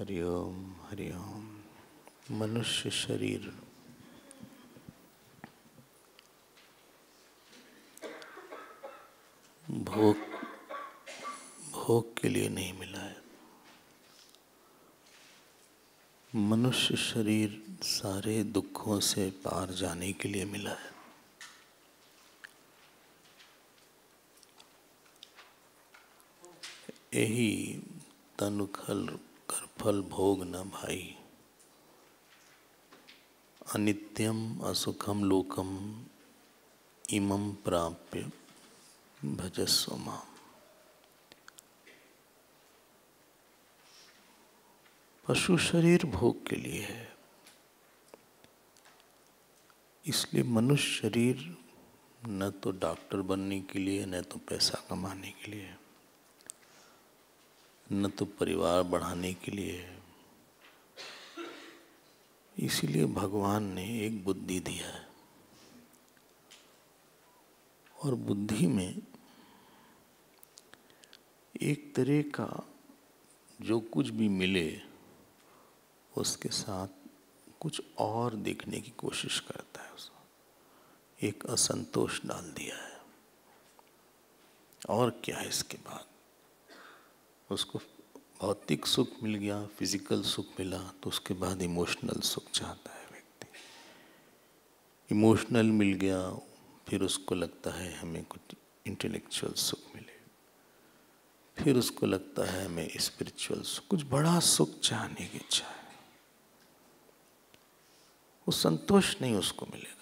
हरिओम हरिओम मनुष्य शरीर भोग भोग के लिए नहीं मिला है मनुष्य शरीर सारे दुखों से पार जाने के लिए मिला है यही तनुखल कर फल भोग न भाई अनित्यम असुखम लोकम इम प्राप्य भजस्व पशु शरीर भोग के लिए है इसलिए मनुष्य शरीर न तो डॉक्टर बनने के लिए न तो पैसा कमाने के लिए है न तो परिवार बढ़ाने के लिए है इसीलिए भगवान ने एक बुद्धि दिया है और बुद्धि में एक तरह का जो कुछ भी मिले उसके साथ कुछ और देखने की कोशिश करता है उसको एक असंतोष डाल दिया है और क्या है इसके बाद उसको भौतिक सुख मिल गया फिजिकल सुख मिला तो उसके बाद इमोशनल सुख चाहता है व्यक्ति इमोशनल मिल गया फिर उसको लगता है हमें कुछ इंटेलेक्चुअल सुख मिले फिर उसको लगता है हमें स्पिरिचुअल सुख कुछ बड़ा सुख चाहने की इच्छा है वो संतोष नहीं उसको मिलेगा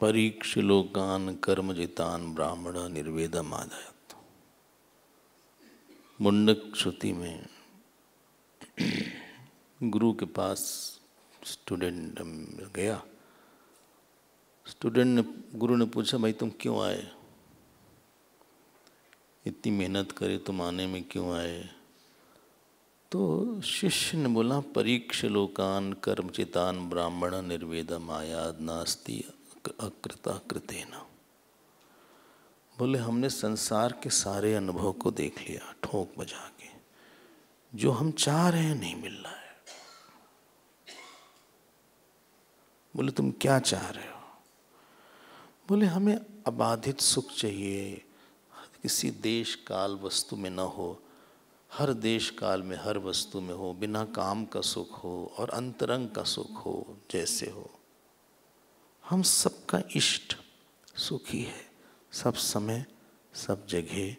परीक्ष लोकान कर्म जितान ब्राह्मण निर्वेदम आदायत मुंडक श्रुति में गुरु के पास स्टूडेंट गया स्टूडेंट ने गुरु ने पूछा भाई तुम क्यों आए इतनी मेहनत करे तुम आने में क्यों आए तो शिष्य ने बोला परीक्ष लोकान कर्मचितान ब्राह्मण निर्वेदम आयाद नास्ती अकृता कृतेना बोले हमने संसार के सारे अनुभव को देख लिया ठोक बजा के जो हम चाह रहे हैं नहीं मिल रहा है बोले तुम क्या चाह रहे हो बोले हमें अबाधित सुख चाहिए किसी देश काल वस्तु में न हो हर देश काल में हर वस्तु में हो बिना काम का सुख हो और अंतरंग का सुख हो जैसे हो हम सबका इष्ट सुखी है सब समय सब जगह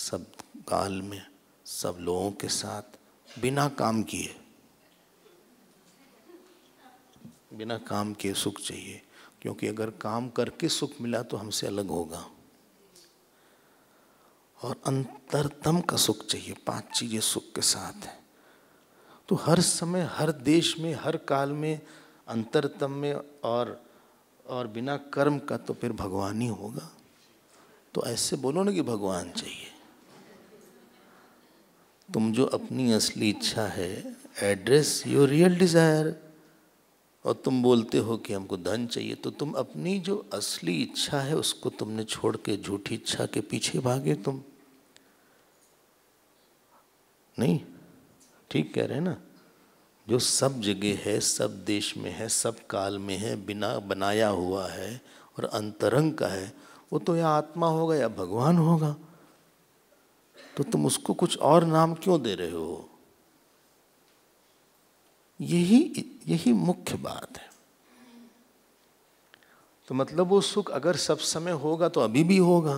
सब काल में सब लोगों के साथ बिना काम किए बिना काम के सुख चाहिए क्योंकि अगर काम करके सुख मिला तो हमसे अलग होगा और अंतरतम का सुख चाहिए पांच चीज़ें सुख के साथ हैं तो हर समय हर देश में हर काल में अंतरतम में और और बिना कर्म का तो फिर भगवान ही होगा तो ऐसे बोलो ना कि भगवान चाहिए तुम जो अपनी असली इच्छा है एड्रेस योर रियल डिज़ायर और तुम बोलते हो कि हमको धन चाहिए तो तुम अपनी जो असली इच्छा है उसको तुमने छोड़ के झूठी इच्छा के पीछे भागे तुम नहीं ठीक कह रहे हैं ना जो सब जगह है सब देश में है सब काल में है बिना बनाया हुआ है और अंतरंग का है वो तो या आत्मा होगा या भगवान होगा तो तुम उसको कुछ और नाम क्यों दे रहे हो यही यही मुख्य बात है तो मतलब वो सुख अगर सब समय होगा तो अभी भी होगा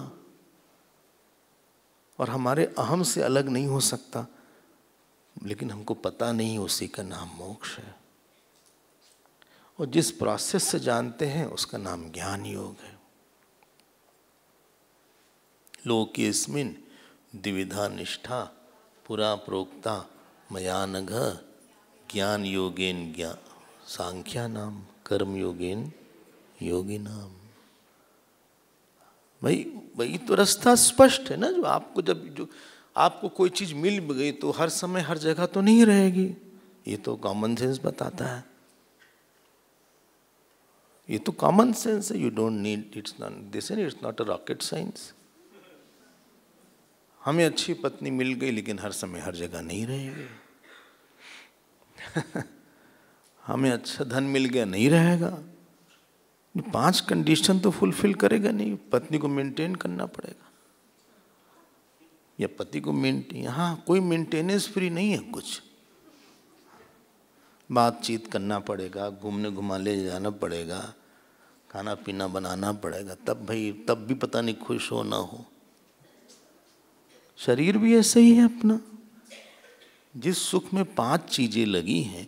और हमारे अहम से अलग नहीं हो सकता लेकिन हमको पता नहीं उसी का नाम मोक्ष है और जिस प्रोसेस से जानते हैं उसका नाम ज्ञान योग है लोकेस्मिन द्विविधा निष्ठा पुरा प्रोक्ता मयानघ ज्ञान योगेन ज्ञा सांख्या नाम कर्म योगेन योगी नाम भाई वही तो रास्ता स्पष्ट है ना जो आपको जब जो आपको कोई चीज़ मिल गई तो हर समय हर जगह तो नहीं रहेगी ये तो कॉमन सेंस बताता है ये तो कॉमन सेंस है you don't need it's not this it's not a rocket science हमें अच्छी पत्नी मिल गई लेकिन हर समय हर जगह नहीं रहेगी हमें अच्छा धन मिल गया नहीं रहेगा पांच कंडीशन तो फुलफिल करेगा नहीं पत्नी को मेंटेन करना पड़ेगा या पति को मेंट यहाँ कोई मेंटेनेंस फ्री नहीं है कुछ बातचीत करना पड़ेगा घूमने घुमा ले जाना पड़ेगा खाना पीना बनाना पड़ेगा तब भाई तब भी पता नहीं खुश हो ना हो शरीर भी ऐसे ही है अपना जिस सुख में पांच चीजें लगी हैं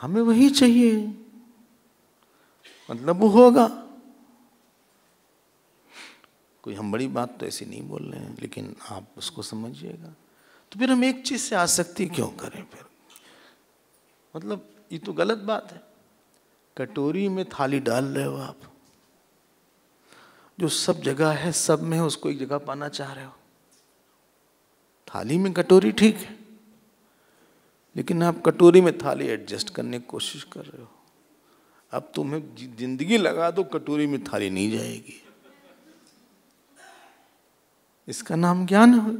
हमें वही चाहिए मतलब वो होगा कोई हम बड़ी बात तो ऐसी नहीं बोल रहे हैं लेकिन आप उसको समझिएगा तो फिर हम एक चीज़ से आसक्ति क्यों करें फिर मतलब ये तो गलत बात है कटोरी में थाली डाल रहे हो आप जो सब जगह है सब में उसको एक जगह पाना चाह रहे हो थाली में कटोरी ठीक है लेकिन आप कटोरी में थाली एडजस्ट करने की कोशिश कर रहे हो अब तुम्हें जिंदगी लगा दो कटोरी में थाली नहीं जाएगी इसका नाम ज्ञान हो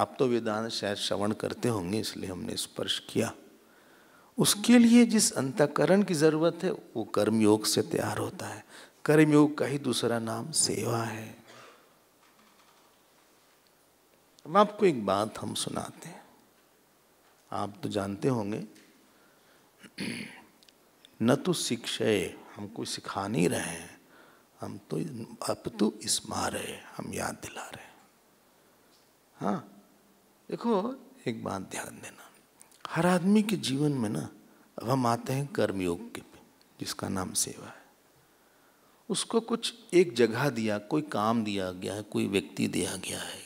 आप तो वेदांत शायद श्रवण करते होंगे इसलिए हमने स्पर्श किया उसके लिए जिस अंतकरण की जरूरत है वो कर्मयोग से तैयार होता है कर्मयोग का ही दूसरा नाम सेवा है अब आपको एक बात हम सुनाते हैं आप तो जानते होंगे न तो शिक्षय हमको सिखा नहीं रहे हैं हम तो अब तो स्मार है हम याद दिला रहे हाँ देखो एक बात ध्यान देना हर आदमी के जीवन में ना अब हम आते हैं कर्मयोग के पे जिसका नाम सेवा है उसको कुछ एक जगह दिया कोई काम दिया गया है कोई व्यक्ति दिया गया है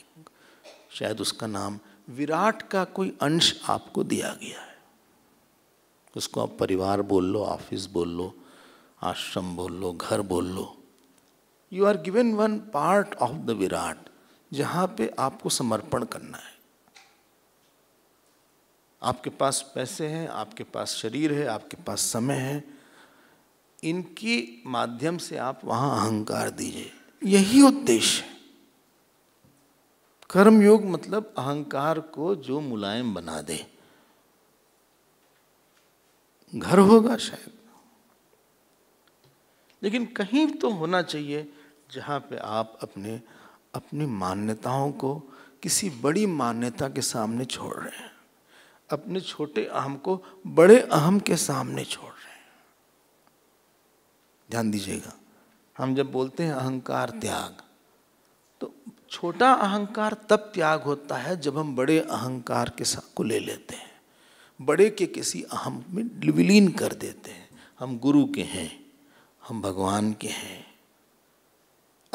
शायद उसका नाम विराट का कोई अंश आपको दिया गया है उसको आप परिवार बोल लो ऑफिस बोल लो आश्रम बोल लो घर बोल लो you are given one part of the विराट जहां पे आपको समर्पण करना है आपके पास पैसे हैं आपके पास शरीर है आपके पास समय है इनकी माध्यम से आप वहां अहंकार दीजिए यही उद्देश्य है कर्मयोग मतलब अहंकार को जो मुलायम बना दे घर होगा शायद लेकिन कहीं तो होना चाहिए जहाँ पे आप अपने अपनी मान्यताओं को किसी बड़ी मान्यता के सामने छोड़ रहे हैं अपने छोटे अहम को बड़े अहम के सामने छोड़ रहे हैं ध्यान दीजिएगा हम जब बोलते हैं अहंकार त्याग तो छोटा अहंकार तब त्याग होता है जब हम बड़े अहंकार के साथ को ले लेते हैं बड़े के किसी अहम में विलीन कर देते हैं हम गुरु के हैं हम भगवान के हैं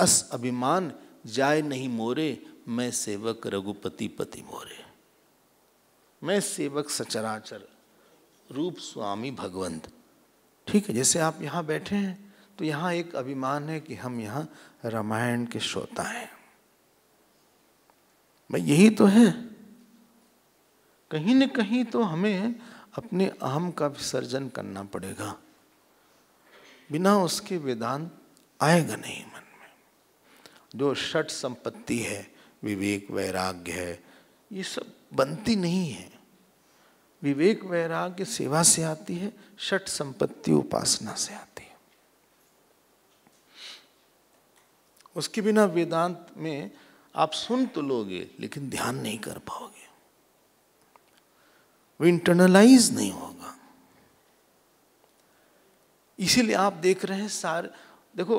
अस अभिमान जाय नहीं मोरे मैं सेवक रघुपति पति मोरे मैं सेवक सचराचर रूप स्वामी भगवंत ठीक है जैसे आप यहाँ बैठे हैं तो यहाँ एक अभिमान है कि हम यहाँ रामायण के श्रोता हैं भाई यही तो है कहीं न कहीं तो हमें अपने अहम का विसर्जन करना पड़ेगा बिना उसके वेदांत आएगा नहीं मन जो षट संपत्ति है विवेक वैराग्य है ये सब बनती नहीं है विवेक वैराग्य सेवा से आती है षट संपत्ति उपासना से आती है उसके बिना वेदांत में आप सुन तो लोगे लेकिन ध्यान नहीं कर पाओगे वो इंटरनलाइज नहीं होगा इसीलिए आप देख रहे हैं सारे देखो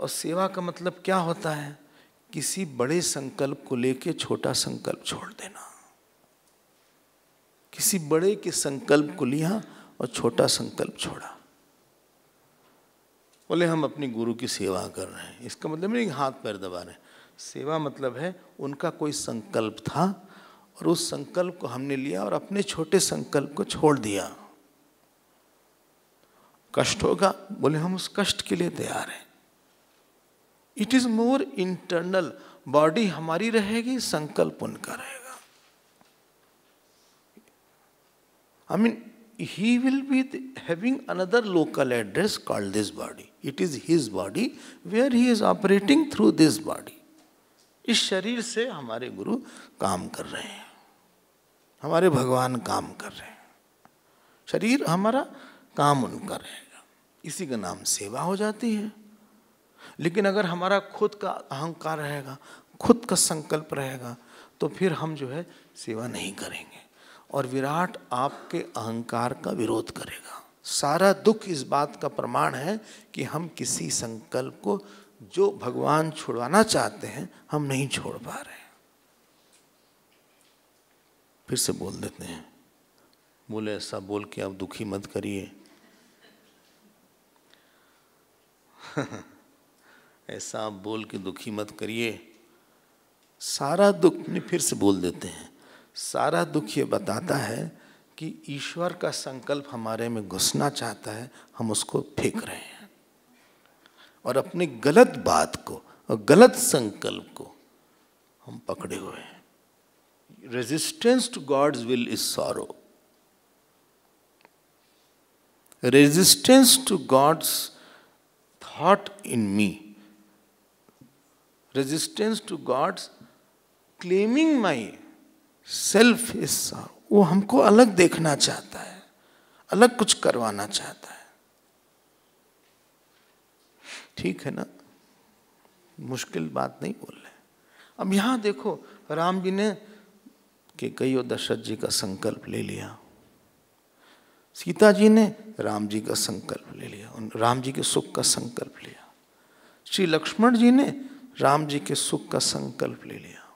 और सेवा का मतलब क्या होता है किसी बड़े संकल्प को लेके छोटा संकल्प छोड़ देना किसी बड़े के संकल्प को लिया और छोटा संकल्प छोड़ा बोले हम अपने गुरु की सेवा कर रहे हैं इसका मतलब नहीं हाथ पैर दबा रहे हैं सेवा मतलब है उनका कोई संकल्प था और उस संकल्प को हमने लिया और अपने छोटे संकल्प को छोड़ दिया कष्ट होगा बोले हम उस कष्ट के लिए तैयार हैं it is more internal body हमारी रहेगी संकल्प उनका रहेगा I mean he will be having another local address called this body it is his body where he is operating through this body इस शरीर से हमारे गुरु काम कर रहे हैं हमारे भगवान काम कर रहे हैं शरीर हमारा काम उनका रहेगा इसी का नाम सेवा हो जाती है लेकिन अगर हमारा खुद का अहंकार रहेगा खुद का संकल्प रहेगा तो फिर हम जो है सेवा नहीं करेंगे और विराट आपके अहंकार का विरोध करेगा सारा दुख इस बात का प्रमाण है कि हम किसी संकल्प को जो भगवान छुड़वाना चाहते हैं हम नहीं छोड़ पा रहे फिर से बोल देते हैं बोले ऐसा बोल के आप दुखी मत करिए ऐसा आप बोल के दुखी मत करिए सारा दुख ने फिर से बोल देते हैं सारा दुख ये बताता है कि ईश्वर का संकल्प हमारे में घुसना चाहता है हम उसको फेंक रहे हैं और अपनी गलत बात को और गलत संकल्प को हम पकड़े हुए हैं resistance to God's will is sorrow resistance to God's thought in me resistance to God's claiming my self हिस्सा वो हमको अलग देखना चाहता है अलग कुछ करवाना चाहता है ठीक है ना मुश्किल बात नहीं बोल रहे अब यहां देखो राम जी ने के कई दशरथ जी का संकल्प ले लिया सीता जी ने राम जी का संकल्प ले लिया राम जी के सुख का संकल्प लिया श्री लक्ष्मण जी ने राम जी के सुख का संकल्प ले लिया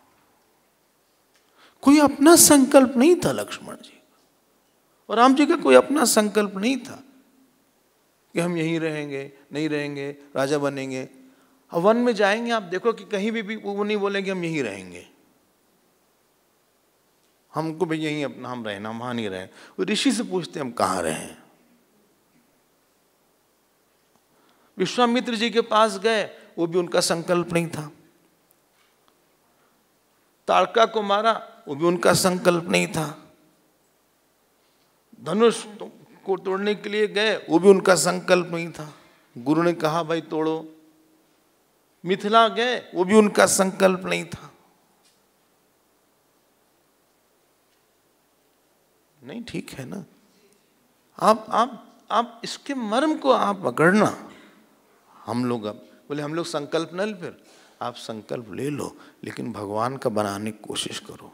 कोई अपना संकल्प नहीं था लक्ष्मण जी और राम जी का कोई अपना संकल्प नहीं था कि हम यहीं रहेंगे नहीं रहेंगे राजा बनेंगे अब वन में जाएंगे आप देखो कि कहीं भी, भी वो नहीं बोलेंगे हम यहीं रहेंगे हमको भी यहीं अपना हम रहना हम वहाँ नहीं रहे वो ऋषि से पूछते हम कहाँ रहे विश्वामित्र जी के पास गए वो भी उनका संकल्प नहीं था ताड़का को मारा वो भी उनका संकल्प नहीं था धनुष तो को तोड़ने के लिए गए वो भी उनका संकल्प नहीं था गुरु ने कहा भाई तोड़ो मिथिला गए वो भी उनका संकल्प नहीं था नहीं ठीक है ना आप आप आप इसके मर्म को आप पकड़ना हम लोग अब बोले हम लोग संकल्प न फिर आप संकल्प ले लो लेकिन भगवान का बनाने की कोशिश करो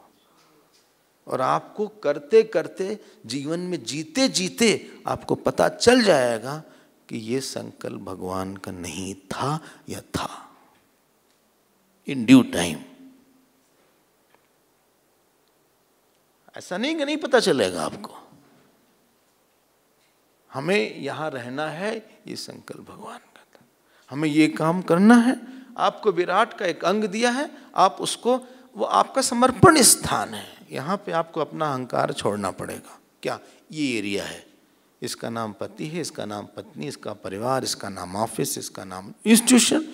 और आपको करते करते जीवन में जीते जीते आपको पता चल जाएगा कि ये संकल्प भगवान का नहीं था या था इन ड्यू टाइम ऐसा नहीं कि नहीं पता चलेगा आपको हमें यहां रहना है ये संकल्प भगवान हमें ये काम करना है आपको विराट का एक अंग दिया है आप उसको वो आपका समर्पण स्थान है यहाँ पे आपको अपना अहंकार छोड़ना पड़ेगा क्या ये एरिया है इसका नाम पति है इसका नाम पत्नी इसका परिवार इसका नाम ऑफिस इसका नाम इंस्टीट्यूशन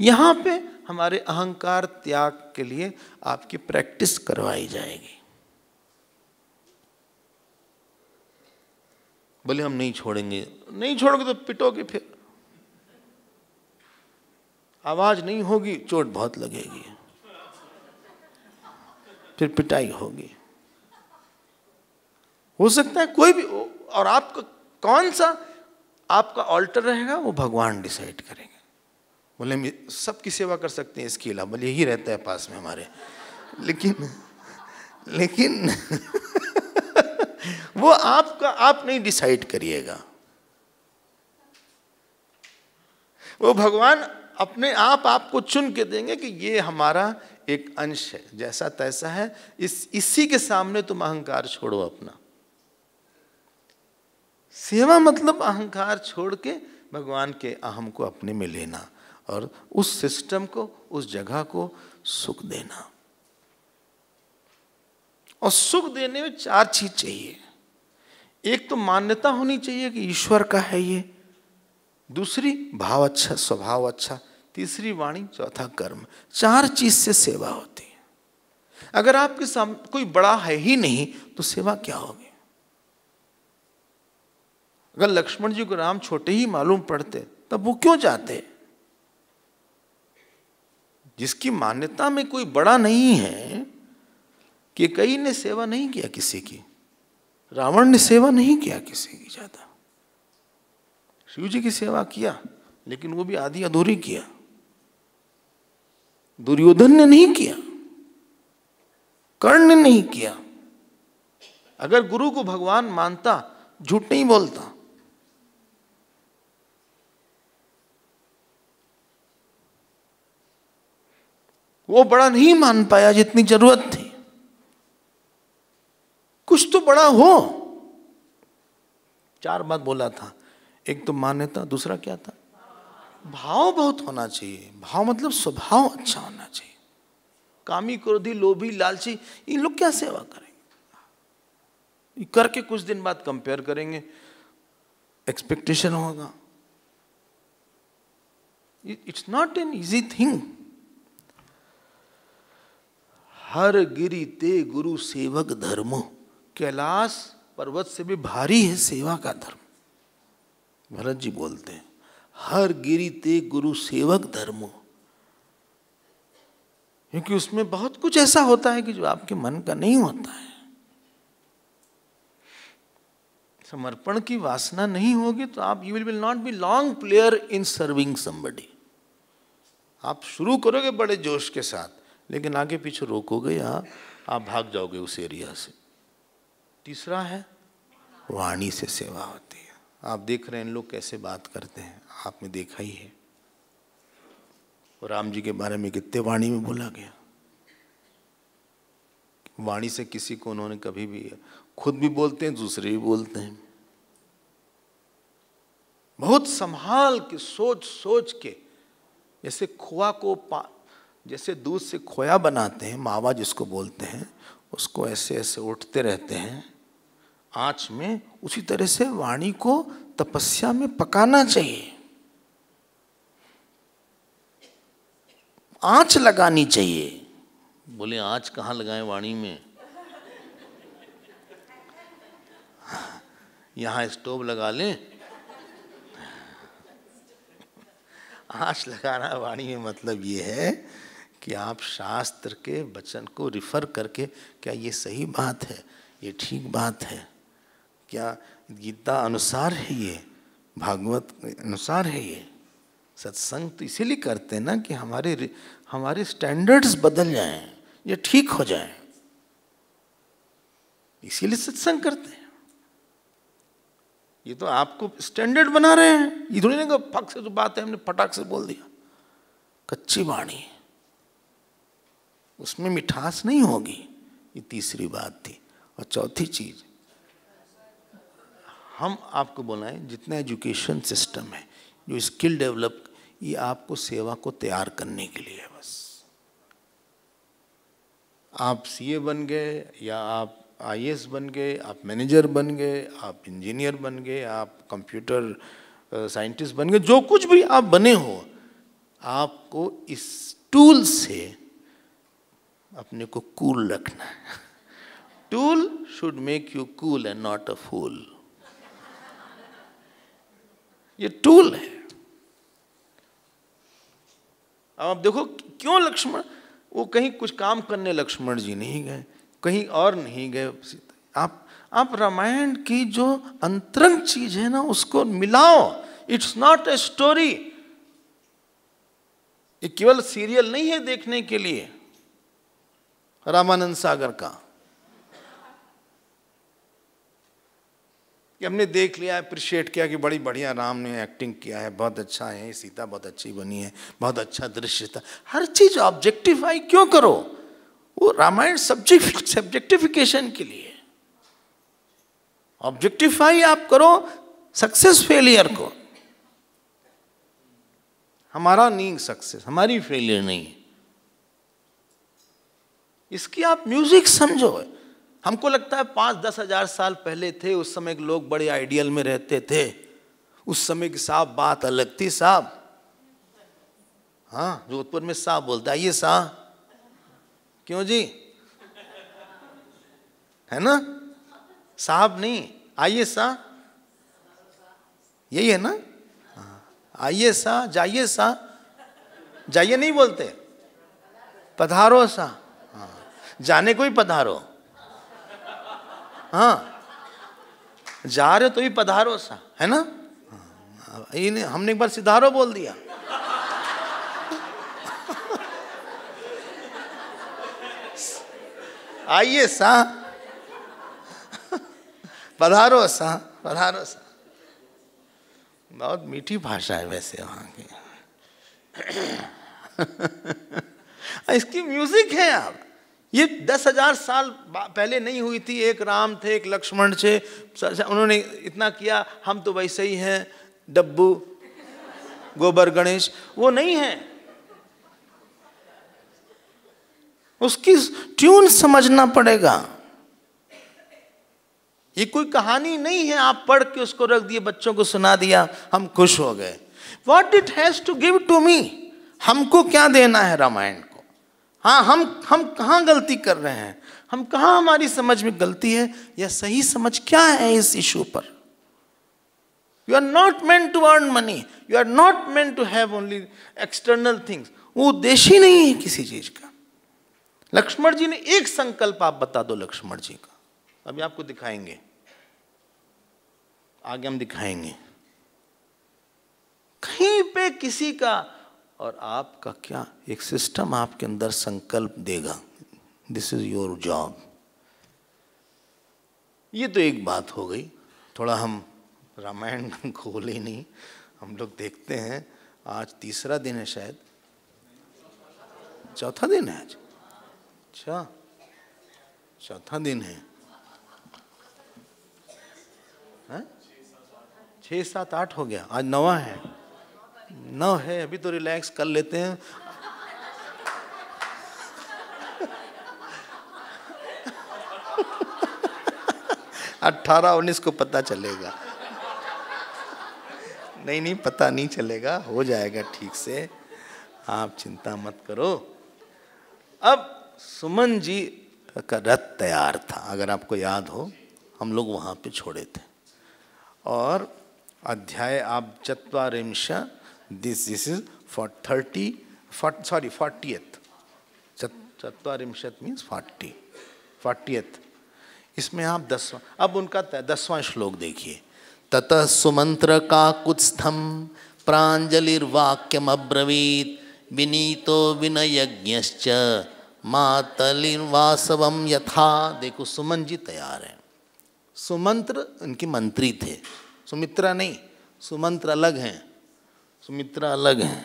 यहाँ पे हमारे अहंकार त्याग के लिए आपकी प्रैक्टिस करवाई जाएगी बोले हम नहीं छोड़ेंगे नहीं छोड़ोगे तो पिटोगे फिर आवाज नहीं होगी चोट बहुत लगेगी फिर पिटाई होगी हो सकता है कोई भी और आपका कौन सा आपका ऑल्टर रहेगा वो भगवान डिसाइड करेंगे बोले हम सबकी सेवा कर सकते हैं इसके अलावा बोले यही रहता है पास में हमारे लेकिन लेकिन वो आपका आप नहीं डिसाइड करिएगा वो भगवान अपने आप आपको चुन के देंगे कि ये हमारा एक अंश है जैसा तैसा है इस इसी के सामने तुम अहंकार छोड़ो अपना सेवा मतलब अहंकार छोड़ के भगवान के अहम को अपने में लेना और उस सिस्टम को उस जगह को सुख देना और सुख देने में चार चीज चाहिए एक तो मान्यता होनी चाहिए कि ईश्वर का है ये दूसरी भाव अच्छा स्वभाव अच्छा तीसरी वाणी चौथा कर्म चार चीज से सेवा होती है अगर आपके सामने कोई बड़ा है ही नहीं तो सेवा क्या होगी अगर लक्ष्मण जी को राम छोटे ही मालूम पड़ते तब वो क्यों जाते जिसकी मान्यता में कोई बड़ा नहीं है कि कई ने सेवा नहीं किया किसी की रावण ने सेवा नहीं किया किसी की ज्यादा शिव जी की सेवा किया लेकिन वो भी आधी अधूरी किया दुर्योधन ने नहीं किया कर्ण ने नहीं किया अगर गुरु को भगवान मानता झूठ नहीं बोलता वो बड़ा नहीं मान पाया जितनी जरूरत थी कुछ तो बड़ा हो चार बात बोला था एक तो मान्यता दूसरा क्या था भाव बहुत होना चाहिए भाव मतलब स्वभाव अच्छा होना चाहिए कामी क्रोधी लोभी लालची इन लोग क्या सेवा करेंगे करके कुछ दिन बाद कंपेयर करेंगे एक्सपेक्टेशन होगा it's not an easy thing हर गिरी ते गुरु सेवक धर्म कैलाश पर्वत से भी भारी है सेवा का धर्म भरत जी बोलते हैं हर गिरी ते गुरु सेवक धर्म क्योंकि उसमें बहुत कुछ ऐसा होता है कि जो आपके मन का नहीं होता है समर्पण की वासना नहीं होगी तो आप you will will not be long player in serving somebody आप शुरू करोगे बड़े जोश के साथ लेकिन आगे पीछे रोकोगे या आप भाग जाओगे उस एरिया से तीसरा है वाणी से सेवा होती है आप देख रहे हैं इन लोग कैसे बात करते हैं आपने देखा ही है और राम जी के बारे में कितने वाणी में बोला गया वाणी से किसी को उन्होंने कभी भी खुद भी बोलते हैं दूसरे भी बोलते हैं बहुत संभाल के सोच सोच के जैसे खोआ को पा जैसे दूध से खोया बनाते हैं मावा जिसको बोलते हैं उसको ऐसे ऐसे उठते रहते हैं आँच में उसी तरह से वाणी को तपस्या में पकाना चाहिए आँच लगानी चाहिए बोले आँच कहाँ लगाए वाणी में यहाँ स्टोव लगा लें आँच लगाना वाणी में मतलब ये है कि आप शास्त्र के वचन को रिफ़र करके क्या ये सही बात है ये ठीक बात है क्या गीता अनुसार है ये भागवत अनुसार है ये सत्संग तो इसीलिए करते हैं ना कि हमारे हमारे स्टैंडर्ड्स बदल जाएं ये ठीक हो जाए इसीलिए सत्संग करते हैं ये तो आपको स्टैंडर्ड बना रहे हैं ये थोड़ी ना पक से जो बात है हमने फटाक से बोल दिया कच्ची वाणी उसमें मिठास नहीं होगी ये तीसरी बात थी और चौथी चीज हम आपको बोलाएं जितना एजुकेशन सिस्टम है जो स्किल डेवलप ये आपको सेवा को तैयार करने के लिए है बस आप सीए बन गए या आप आईएएस बन गए आप मैनेजर बन गए आप इंजीनियर बन गए आप कंप्यूटर साइंटिस्ट uh, बन गए जो कुछ भी आप बने हो आपको इस टूल से अपने को कूल रखना है tool should make you cool and not a fool ये टूल है अब आप देखो क्यों लक्ष्मण वो कहीं कुछ काम करने लक्ष्मण जी नहीं गए कहीं और नहीं गए आप आप रामायण की जो अंतरंग चीज है ना उसको मिलाओ इट्स नॉट ए स्टोरी ये केवल सीरियल नहीं है देखने के लिए रामानंद सागर का कि हमने देख लिया अप्रिशिएट किया कि बड़ी बढ़िया राम ने एक्टिंग किया है बहुत अच्छा है सीता बहुत अच्छी बनी है बहुत अच्छा दृश्य था हर चीज़ ऑब्जेक्टिफाई क्यों करो वो रामायण सब्जेक्ट सब्जेक्टिफिकेशन के लिए ऑब्जेक्टिफाई आप करो सक्सेस फेलियर को हमारा नहीं सक्सेस हमारी फेलियर नहीं है इसकी आप म्यूजिक समझो हमको लगता है पाँच दस हजार साल पहले थे उस समय के लोग बड़े आइडियल में रहते थे उस समय की साहब बात अलग थी साहब हाँ जोधपुर में साहब बोलता है ये साह क्यों जी है ना साहब नहीं आइए सा यही है ना आइए सा जाइए सा जाइए नहीं बोलते पधारो सा हाँ, जाने को ही पधारो हाँ जा रहे हो तो भी पधारो सा है ना हाँ, इन हमने एक बार सिधारो बोल दिया आइए सा पधारो सा पधारो सा बहुत मीठी भाषा है वैसे वहाँ की हाँ, इसकी म्यूजिक है आप ये दस हजार साल पहले नहीं हुई थी एक राम थे एक लक्ष्मण थे उन्होंने इतना किया हम तो वैसे ही हैं डब्बू गोबर गणेश वो नहीं है उसकी ट्यून समझना पड़ेगा ये कोई कहानी नहीं है आप पढ़ के उसको रख दिए बच्चों को सुना दिया हम खुश हो गए what it has to give to me हमको क्या देना है रामायण हाँ हम हम कहाँ गलती कर रहे हैं हम कहाँ हमारी समझ में गलती है या सही समझ क्या है इस इशू पर you are not meant to earn money you are not meant to have only external things वो उद्देश्य ही नहीं है किसी चीज का लक्ष्मण जी ने एक संकल्प आप बता दो लक्ष्मण जी का अभी आपको दिखाएंगे आगे हम दिखाएंगे कहीं पे किसी का और आपका क्या एक सिस्टम आपके अंदर संकल्प देगा दिस इज़ योर जॉब ये तो एक बात हो गई थोड़ा हम रामायण खोले ही नहीं हम लोग देखते हैं आज तीसरा दिन है शायद चौथा दिन है आज अच्छा चौथा दिन है छ हाँ? छः सात आठ हो गया आज नवा है न है अभी तो रिलैक्स कर लेते हैं अट्ठारह उन्नीस को पता चलेगा नहीं नहीं पता नहीं चलेगा हो जाएगा ठीक से आप चिंता मत करो अब सुमन जी का रथ तैयार था अगर आपको याद हो हम लोग वहाँ पे छोड़े थे और अध्याय आप चत्वारिंशा This, this is for 30, for, sorry, 40th. Chatvarimshat means 40. 40th. इसमें आप दसवां अब उनका दसवां श्लोक देखिए ततः सुमंत्र का कुत्स्थम प्राजलिर्वाक्यम अब्रवीत विनीतो विनयज्ञ मातलिर्वासव यथा देखो सुमन जी तैयार हैं सुमंत्र उनके मंत्री थे सुमित्रा नहीं सुमंत्र अलग हैं सुमित्रा अलग है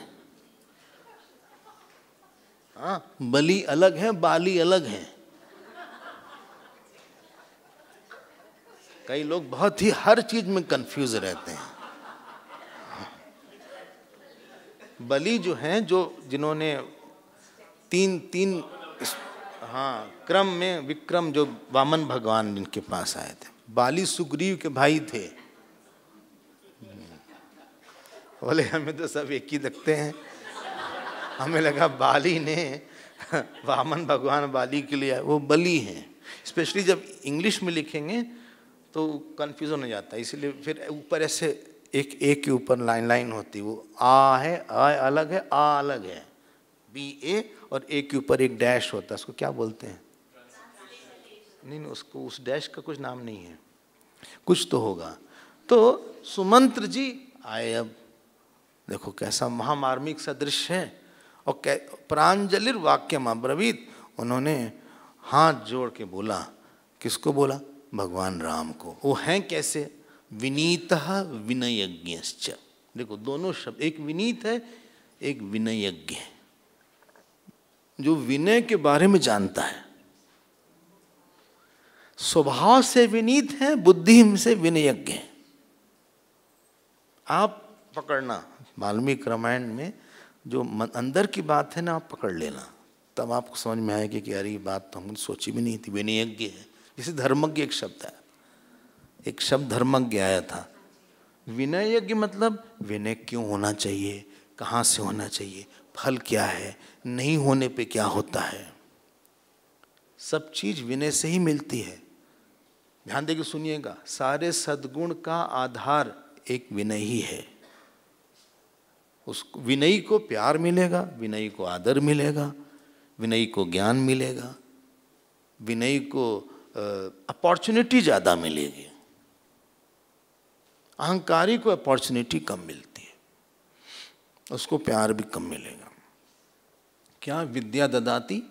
आ, हाँ, बली अलग है बाली अलग है कई लोग बहुत ही हर चीज में कंफ्यूज रहते हैं बली जो हैं जो जिन्होंने तीन तीन हाँ क्रम में विक्रम जो वामन भगवान जिनके पास आए थे बाली सुग्रीव के भाई थे बोले हमें तो सब एक ही लगते हैं हमें लगा बाली ने वामन भगवान बाली के लिए वो बली हैं स्पेशली जब इंग्लिश में लिखेंगे तो कन्फ्यूज़न हो जाता है इसीलिए फिर ऊपर ऐसे एक एक के ऊपर लाइन लाइन होती वो आ है आ अलग है आ अलग है बी ए और ए के ऊपर एक डैश होता है उसको क्या बोलते हैं नहीं नहीं उसको उस डैश का कुछ नाम नहीं है कुछ तो होगा तो सुमंत्र जी आए अब देखो कैसा महामार्मिक सदृश है और प्राजलिर वाक्य ब्रवीत उन्होंने हाथ जोड़ के बोला किसको बोला भगवान राम को वो हैं कैसे विनीत विनयज्ञ देखो दोनों शब्द एक विनीत है एक विनयज्ञ है जो विनय के बारे में जानता है स्वभाव से विनीत है बुद्धि से विनयज्ञ है आप पकड़ना वाल्मीकि रामायण में जो अंदर की बात है ना आप पकड़ लेना तब आपको समझ में आएगी कि अरे ये बात तो हमने सोची भी नहीं थी यज्ञ है जैसे धर्मज्ञ एक शब्द है एक शब्द धर्मज्ञ आया था विनयज्ञ मतलब विनय क्यों होना चाहिए कहाँ से होना चाहिए फल क्या है नहीं होने पे क्या होता है सब चीज़ विनय से ही मिलती है ध्यान देकर सुनिएगा सारे सद्गुण का आधार एक विनय ही है उस विनयी को प्यार मिलेगा विनयी को आदर मिलेगा विनयी को ज्ञान मिलेगा विनयी को अपॉर्चुनिटी ज़्यादा मिलेगी अहंकारी को अपॉर्चुनिटी कम मिलती है उसको प्यार भी कम मिलेगा क्या विद्या ददाती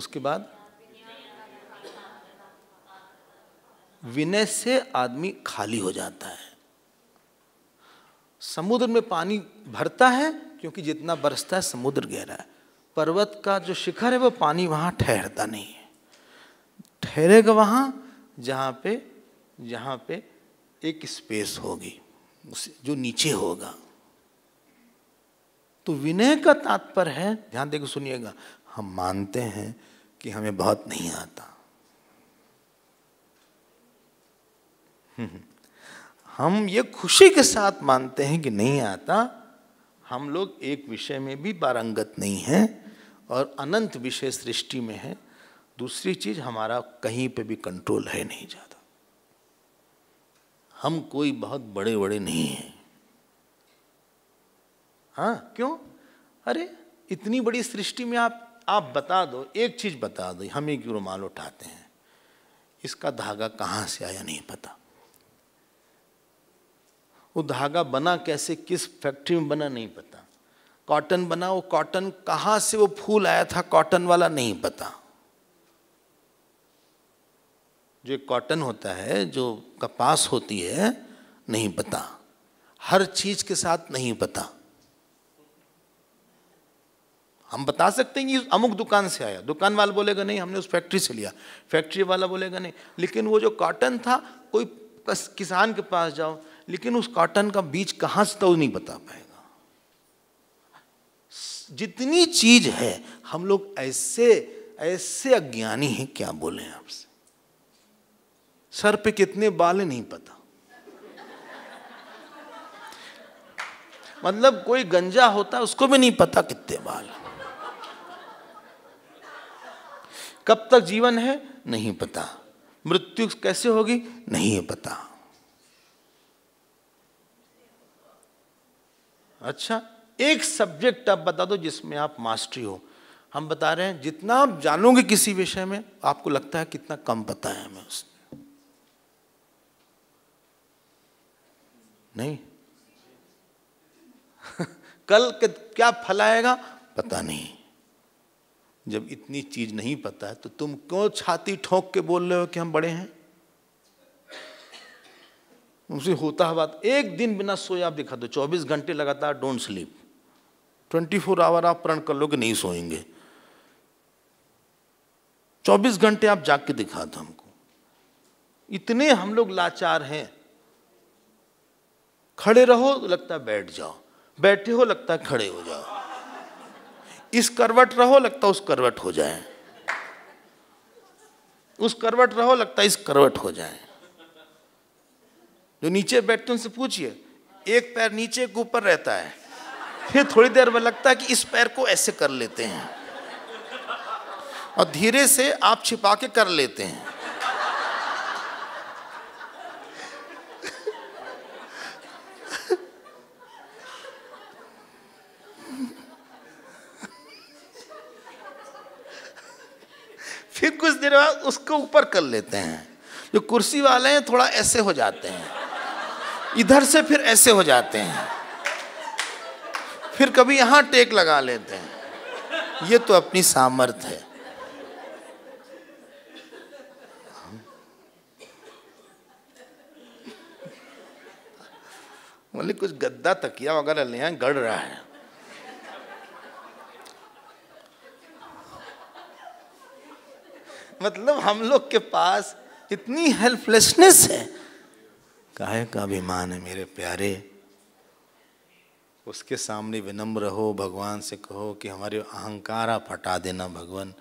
उसके बाद विनय से आदमी खाली हो जाता है समुद्र में पानी भरता है क्योंकि जितना बरसता है समुद्र गहरा है पर्वत का जो शिखर है वो पानी वहाँ ठहरता नहीं है ठहरेगा वहाँ जहाँ पे जहाँ पे एक स्पेस होगी जो नीचे होगा तो विनय का तात्पर्य है ध्यान देकर सुनिएगा हम मानते हैं कि हमें बहुत नहीं आता हम्म, हम्म। हम ये खुशी के साथ मानते हैं कि नहीं आता हम लोग एक विषय में भी पारंगत नहीं हैं और अनंत विषय सृष्टि में है दूसरी चीज हमारा कहीं पे भी कंट्रोल है नहीं ज़्यादा हम कोई बहुत बड़े बड़े नहीं हैं हाँ क्यों अरे इतनी बड़ी सृष्टि में आप आप बता दो एक चीज़ बता दो हम एक रुमाल उठाते हैं इसका धागा कहाँ से आया नहीं पता वो धागा बना कैसे किस फैक्ट्री में बना नहीं पता कॉटन बना वो कॉटन कहाँ से वो फूल आया था कॉटन वाला नहीं पता जो कॉटन होता है जो कपास होती है नहीं पता हर चीज के साथ नहीं पता हम बता सकते हैं कि अमुक दुकान से आया दुकान वाला बोलेगा नहीं हमने उस फैक्ट्री से लिया फैक्ट्री वाला बोलेगा नहीं लेकिन वो जो कॉटन था कोई किसान के पास जाओ लेकिन उस कॉटन का बीज कहां से था वो तो नहीं बता पाएगा जितनी चीज है हम लोग ऐसे ऐसे अज्ञानी हैं क्या बोले आपसे सर पे कितने बाल नहीं पता मतलब कोई गंजा होता है उसको भी नहीं पता कितने बाल कब तक जीवन है नहीं पता मृत्यु कैसे होगी नहीं पता अच्छा एक सब्जेक्ट आप बता दो जिसमें आप मास्टरी हो हम बता रहे हैं जितना आप जानोगे किसी विषय में आपको लगता है कितना कम पता है हमें उसने नहीं कल के क्या फल आएगा पता नहीं जब इतनी चीज नहीं पता है तो तुम क्यों छाती ठोंक के बोल रहे हो कि हम बड़े हैं उनसे होता है बात एक दिन बिना सोए आप दिखा दो चौबीस घंटे लगातार don't sleep twenty four hour आप प्रण कर लो कि नहीं सोएंगे चौबीस घंटे आप जाग के दिखा दो हमको इतने हम लोग लाचार हैं खड़े रहो तो लगता है बैठ जाओ बैठे हो लगता है खड़े हो जाओ इस करवट रहो लगता उस करवट हो जाए उस करवट रहो लगता इस करवट हो जाए जो नीचे बैठते उनसे पूछिए एक पैर नीचे एक ऊपर रहता है फिर थोड़ी देर में लगता है कि इस पैर को ऐसे कर लेते हैं और धीरे से आप छिपा के कर लेते हैं फिर कुछ देर बाद उसको ऊपर कर लेते हैं जो कुर्सी वाले हैं थोड़ा ऐसे हो जाते हैं इधर से फिर ऐसे हो जाते हैं फिर कभी यहां टेक लगा लेते हैं ये तो अपनी सामर्थ है बोले कुछ गद्दा तकिया वगैरह ले आए गड़ रहा है मतलब हम लोग के पास इतनी हेल्पलेसनेस है काहे का अभिमान है मेरे प्यारे उसके सामने विनम्र हो भगवान से कहो कि हमारे अहंकारा फटा देना भगवान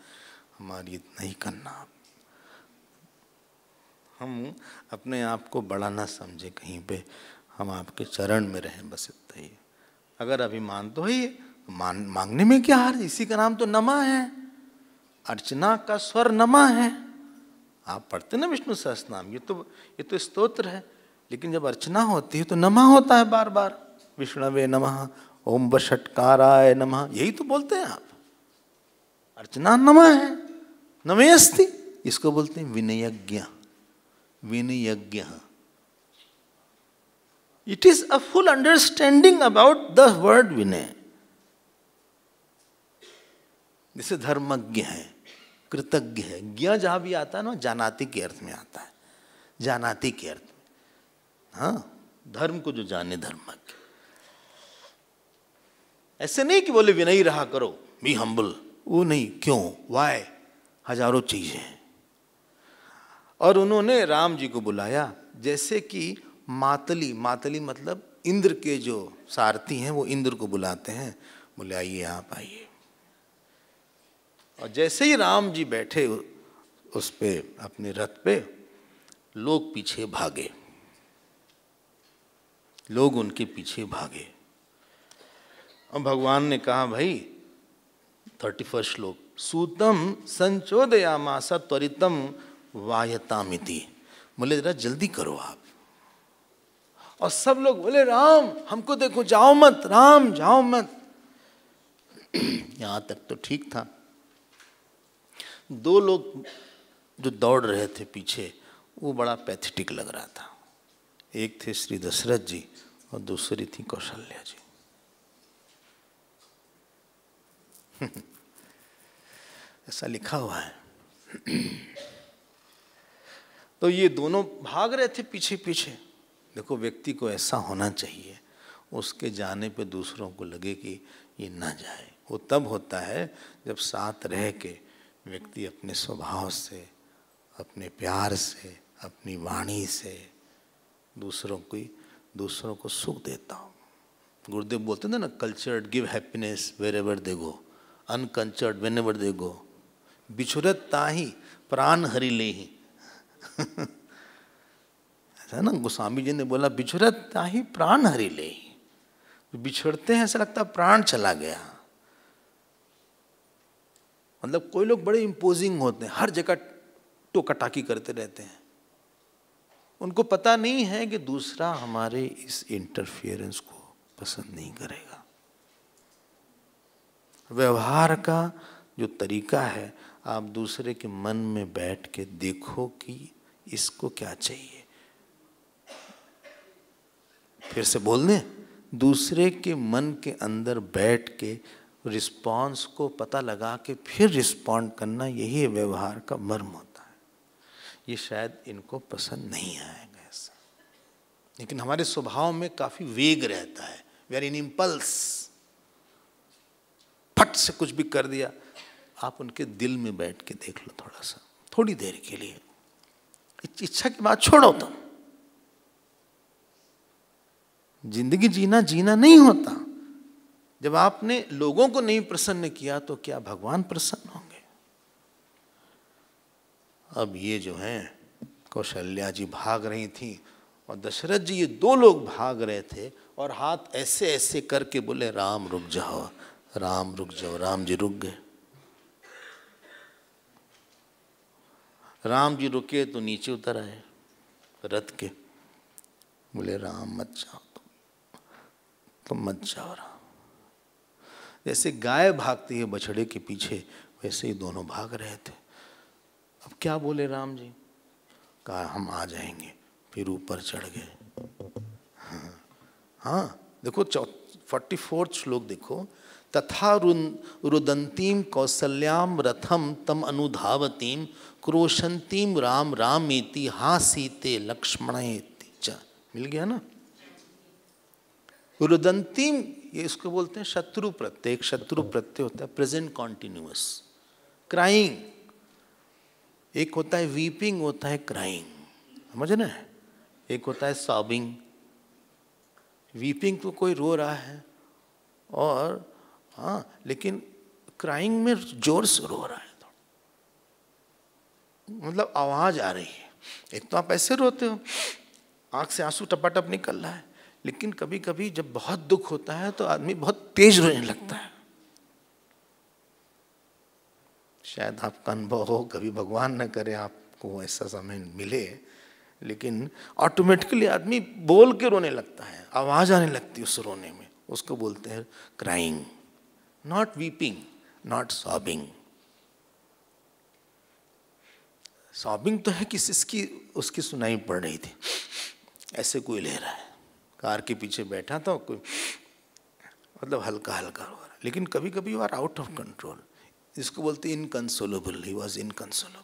हमारी नहीं करना हम अपने आप को बड़ा ना समझे कहीं पे हम आपके चरण में रहें बस इतना ही अगर अभिमान तो है तो मान मांगने में क्या हार इसी का नाम तो नमा है अर्चना का स्वर नमा है आप पढ़ते ना विष्णु सहस नाम ये तो ये तो स्तोत्र है लेकिन जब अर्चना होती है तो नमः होता है बार बार विष्णवे नमः ओम वटकाराय नमः यही तो बोलते हैं आप अर्चना नमः है नमे अस्थि इसको बोलते हैं विनयज्ञ विनयज्ञ it is a full understanding about the word विनय जैसे धर्मज्ञ है कृतज्ञ है ज्ञ जहां भी आता है ना जानाति के अर्थ में आता है जानाति के अर्थ हाँ धर्म को जो जाने धर्मज्ञ ऐसे नहीं कि बोले विनय रहा करो बी हम्बल वो नहीं क्यों वाय हजारों चीजें और उन्होंने राम जी को बुलाया जैसे कि मातली मातली मतलब इंद्र के जो सारथी हैं वो इंद्र को बुलाते हैं बोले आइए आप आइए और जैसे ही राम जी बैठे उस पे अपने रथ पे लोग पीछे भागे लोग उनके पीछे भागे और भगवान ने कहा भाई थर्टी फर्स्ट श्लोक सूतम संचोदया मासा त्वरितम वायतामिति बोले जरा जल्दी करो आप और सब लोग बोले राम हमको देखो जाओ मत राम जाओ मत यहां तक तो ठीक था दो लोग जो दौड़ रहे थे पीछे वो बड़ा पैथेटिक लग रहा था एक थे श्री दशरथ जी और दूसरी थी कौशल्या जी ऐसा लिखा हुआ है तो ये दोनों भाग रहे थे पीछे पीछे देखो व्यक्ति को ऐसा होना चाहिए उसके जाने पे दूसरों को लगे कि ये ना जाए वो तब होता है जब साथ रह के व्यक्ति अपने स्वभाव से अपने प्यार से अपनी वाणी से दूसरों की दूसरों को सुख देता हूँ गुरुदेव बोलते थे ना cultured give happiness wherever they go uncultured whenever they go बिछुरत ताही प्राण हरि ले ही ऐसा ना गोस्वामी जी ने बोला बिछुरत ताही प्राण हरि ले ही तो बिछुड़ते हैं ऐसा लगता प्राण चला गया मतलब कोई लोग बड़े इम्पोजिंग होते हैं हर जगह टोकाटाकी करते रहते हैं उनको पता नहीं है कि दूसरा हमारे इस इंटरफियरेंस को पसंद नहीं करेगा व्यवहार का जो तरीका है आप दूसरे के मन में बैठ के देखो कि इसको क्या चाहिए फिर से बोल दें दूसरे के मन के अंदर बैठ के रिस्पांस को पता लगा के फिर रिस्पॉन्ड करना यही व्यवहार का मर्म होता ये शायद इनको पसंद नहीं आएगा ऐसा लेकिन हमारे स्वभाव में काफ़ी वेग रहता है वेर आर इन इम्पल्स फट से कुछ भी कर दिया आप उनके दिल में बैठ के देख लो थोड़ा सा थोड़ी देर के लिए इच्छा की बात छोड़ो तुम तो। जिंदगी जीना जीना नहीं होता जब आपने लोगों को नहीं प्रसन्न किया तो क्या भगवान प्रसन्न होंगे अब ये जो हैं कौशल्या जी भाग रही थी और दशरथ जी ये दो लोग भाग रहे थे और हाथ ऐसे ऐसे करके बोले राम रुक जाओ राम रुक जाओ राम जी रुक गए राम जी रुके तो नीचे उतर आए रथ के बोले राम मत जाओ तुम तुम मत जाओ राम जैसे गाय भागती है बछड़े के पीछे वैसे ही दोनों भाग रहे थे अब क्या बोले राम जी कहा हम आ जाएंगे फिर ऊपर चढ़ गए हाँ हाँ देखो चौ फोर्टी फोर्थ श्लोक देखो तथा रुदंतीम कौसल्याम रथम तम अनुधावतीम क्रोशंतीम राम रामेति हासीते लक्ष्मण मिल गया ना रुदंतीम ये इसको बोलते हैं शत्रु प्रत्यय एक शत्रु प्रत्यय होता है प्रेजेंट कॉन्टिन्यूस क्राइंग एक होता है वीपिंग होता है क्राइंग समझ ना एक होता है सॉबिंग वीपिंग तो कोई रो रहा है और हाँ लेकिन क्राइंग में जोर से रो रहा है मतलब आवाज़ आ रही है एक तो आप ऐसे रोते हो आँख से आंसू टपाटप निकल रहा है लेकिन कभी कभी जब बहुत दुख होता है तो आदमी बहुत तेज रोने लगता है शायद आपका अनुभव हो कभी भगवान न करे आपको ऐसा समय मिले लेकिन ऑटोमेटिकली आदमी बोल के रोने लगता है आवाज़ आने लगती है उस रोने में उसको बोलते हैं crying not weeping not sobbing sobbing तो है कि की उसकी सुनाई पड़ रही थी ऐसे कोई ले रहा है कार के पीछे बैठा था कोई मतलब हल्का हल्का हो रहा है लेकिन कभी कभी you are out of control इसको बोलते इनकंसोलेबल ही वॉज इनकंसोलेबल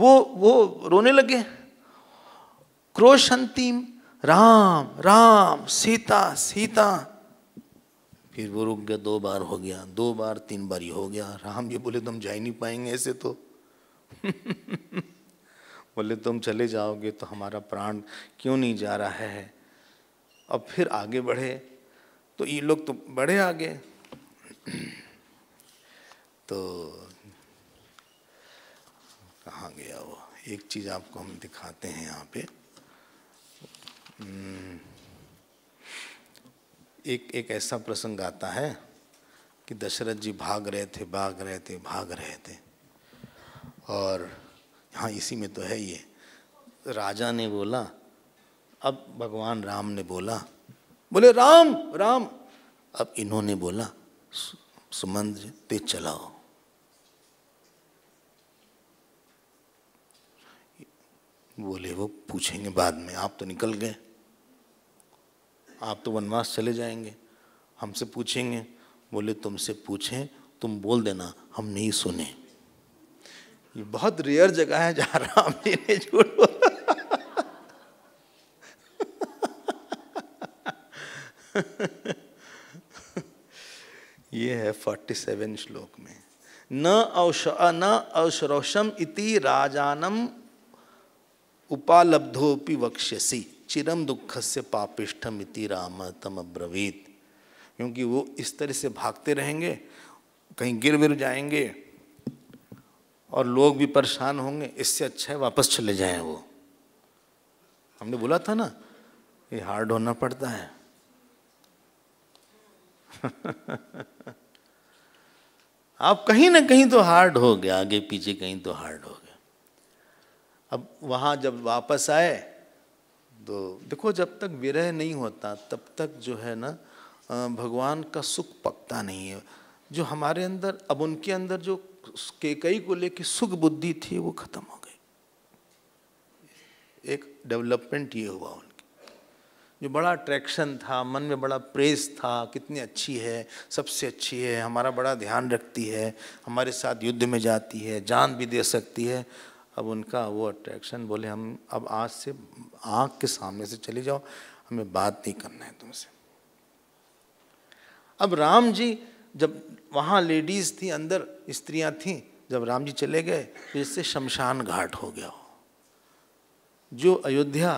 वो वो रोने लगे क्रोशंतिम राम राम सीता सीता फिर वो रुक गया दो बार हो गया दो बार तीन बार ये हो गया राम ये बोले तुम जा ही नहीं पाएंगे ऐसे तो बोले तुम चले जाओगे तो हमारा प्राण क्यों नहीं जा रहा है अब फिर आगे बढ़े तो ये लोग तो बढ़े आगे तो कहाँ गया वो एक चीज़ आपको हम दिखाते हैं यहाँ पे हम्म, एक एक ऐसा प्रसंग आता है कि दशरथ जी भाग रहे थे भाग रहे थे भाग रहे थे और हाँ इसी में तो है ये राजा ने बोला अब भगवान राम ने बोला बोले राम राम अब इन्होंने बोला सुमंध ते चलाओ बोले वो पूछेंगे बाद में आप तो निकल गए आप तो वनवास चले जाएंगे हमसे पूछेंगे बोले तुमसे पूछें तुम बोल देना हम नहीं सुने ये बहुत रेयर जगह है जहाँ राम जी ने झूठ बोला ये है 47 श्लोक में न अवश न अवश्रोषम इति राजानम उपालब्धोपि वक्ष्यसी चिरम दुख से पापिष्ठम इति राम तम अब्रवीत क्योंकि वो इस तरह से भागते रहेंगे कहीं गिर गिर जाएंगे और लोग भी परेशान होंगे इससे अच्छा है वापस चले जाएं वो हमने बोला था ना ये हार्ड होना पड़ता है आप कहीं ना कहीं तो हार्ड हो गया आगे पीछे कहीं तो हार्ड हो गया अब वहाँ जब वापस आए तो देखो जब तक विरह नहीं होता तब तक जो है ना भगवान का सुख पकता नहीं है जो हमारे अंदर अब उनके अंदर जो के कई को लेके सुख बुद्धि थी वो खत्म हो गई एक डेवलपमेंट ये हुआ उन्हें जो बड़ा अट्रैक्शन था मन में बड़ा प्रेज था कितनी अच्छी है सबसे अच्छी है हमारा बड़ा ध्यान रखती है हमारे साथ युद्ध में जाती है जान भी दे सकती है अब उनका वो अट्रैक्शन बोले हम अब आज से आँख के सामने से चले जाओ हमें बात नहीं करना है तुमसे अब राम जी जब वहाँ लेडीज़ थी अंदर स्त्रियाँ थीं जब राम जी चले गए तो इससे शमशान घाट हो गया जो अयोध्या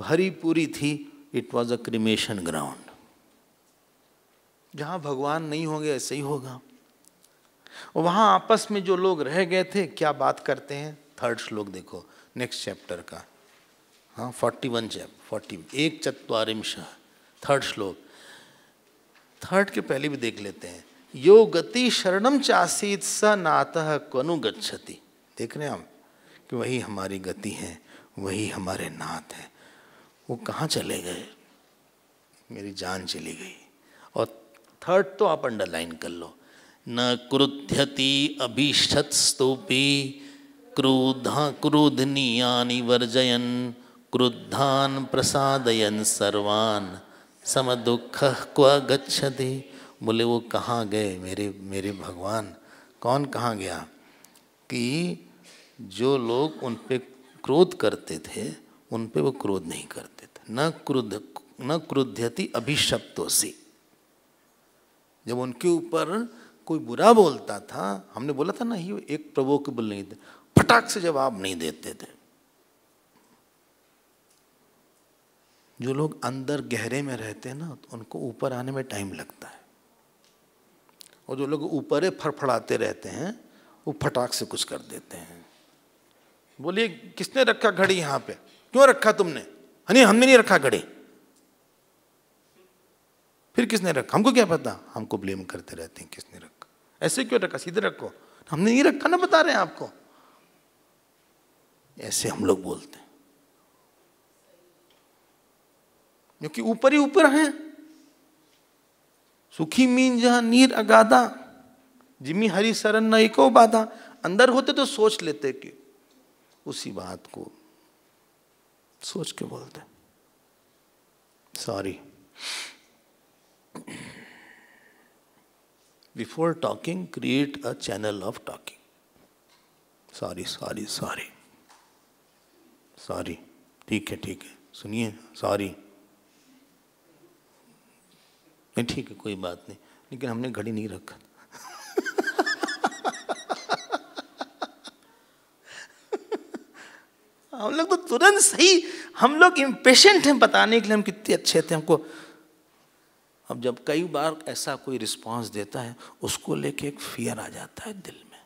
भरी पूरी थी it was a cremation ground जहाँ भगवान नहीं होंगे ऐसे ही होगा वहाँ आपस में जो लोग रह गए थे क्या बात करते हैं थर्ड श्लोक देखो नेक्स्ट चैप्टर का हाँ फोर्टी वन चैप्टर फोर्टी एक चतवारिंश थर्ड श्लोक थर्ड के पहले भी देख लेते हैं यो गति शरणम चासीत स नातः क्वनु गच्छति देख रहे हैं हम कि वही हमारी गति है वही हमारे नाथ हैं वो कहाँ चले गए मेरी जान चली गई और थर्ड तो आप अंडरलाइन कर लो न क्रुध्यति अभिषत स्तूपी क्रोधा क्रोधनी वर्जयन क्रुद्धान प्रसादयन सर्वान सम दुख क्व गच्छति बोले वो कहाँ गए मेरे मेरे भगवान कौन कहाँ गया कि जो लोग उन पर क्रोध करते थे उन पर वो क्रोध नहीं करते न क्रुद्ध न क्रुद्ध्यति अभिशप्तों से जब उनके ऊपर कोई बुरा बोलता था हमने बोला था ना ही एक प्रवोकेबल नहीं थे फटाक से जवाब नहीं देते थे जो लोग अंदर गहरे में रहते हैं ना तो उनको ऊपर आने में टाइम लगता है और जो लोग ऊपर फड़फड़ाते रहते हैं वो फटाक से कुछ कर देते हैं बोलिए किसने रखा घड़ी यहाँ पे क्यों रखा तुमने नहीं हमने नहीं रखा घड़े फिर किसने रखा हमको क्या पता हमको ब्लेम करते रहते हैं किसने रखा ऐसे क्यों रखा सीधे रखो हमने नहीं रखा ना बता रहे हैं आपको ऐसे हम लोग बोलते हैं क्योंकि ऊपर ही ऊपर है सुखी मीन जहां नीर अगाधा जिमी हरी शरण न एको बाधा अंदर होते तो सोच लेते कि उसी बात को सोच के बोलते sorry before talking create a channel of talking sorry sorry sorry sorry ठीक है ठीक है सुनिए सॉरी नहीं ठीक है कोई बात नहीं लेकिन हमने घड़ी नहीं रखा हम लोग तो तुरंत सही हम लोग इम्पेशेंट हैं बताने के लिए हम कितने अच्छे थे हमको अब जब कई बार ऐसा कोई रिस्पांस देता है उसको लेके एक फियर आ जाता है दिल में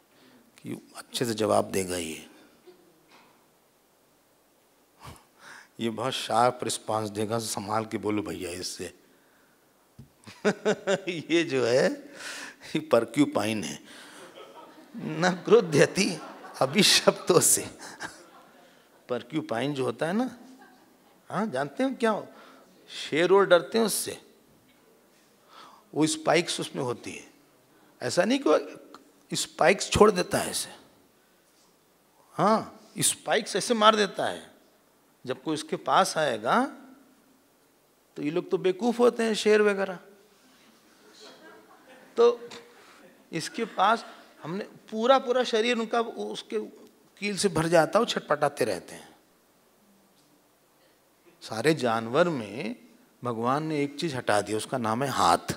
कि अच्छे से जवाब देगा ये ये बहुत शार्प रिस्पांस देगा संभाल के बोलो भैया इससे ये जो है ये परक्यू पाइन है न क्रोध देती शब्दों से परक्यूपाइन जो होता है ना हाँ जानते हो क्या हो? शेर और डरते हैं उससे वो स्पाइक्स उसमें होती है ऐसा नहीं कि स्पाइक्स छोड़ देता है ऐसे हाँ स्पाइक्स ऐसे मार देता है जब कोई उसके पास आएगा तो ये लोग तो बेकूफ होते हैं शेर वगैरह तो इसके पास हमने पूरा पूरा शरीर उनका उसके कील से भर जाता है छटपटाते रहते हैं सारे जानवर में भगवान ने एक चीज हटा दी उसका नाम है हाथ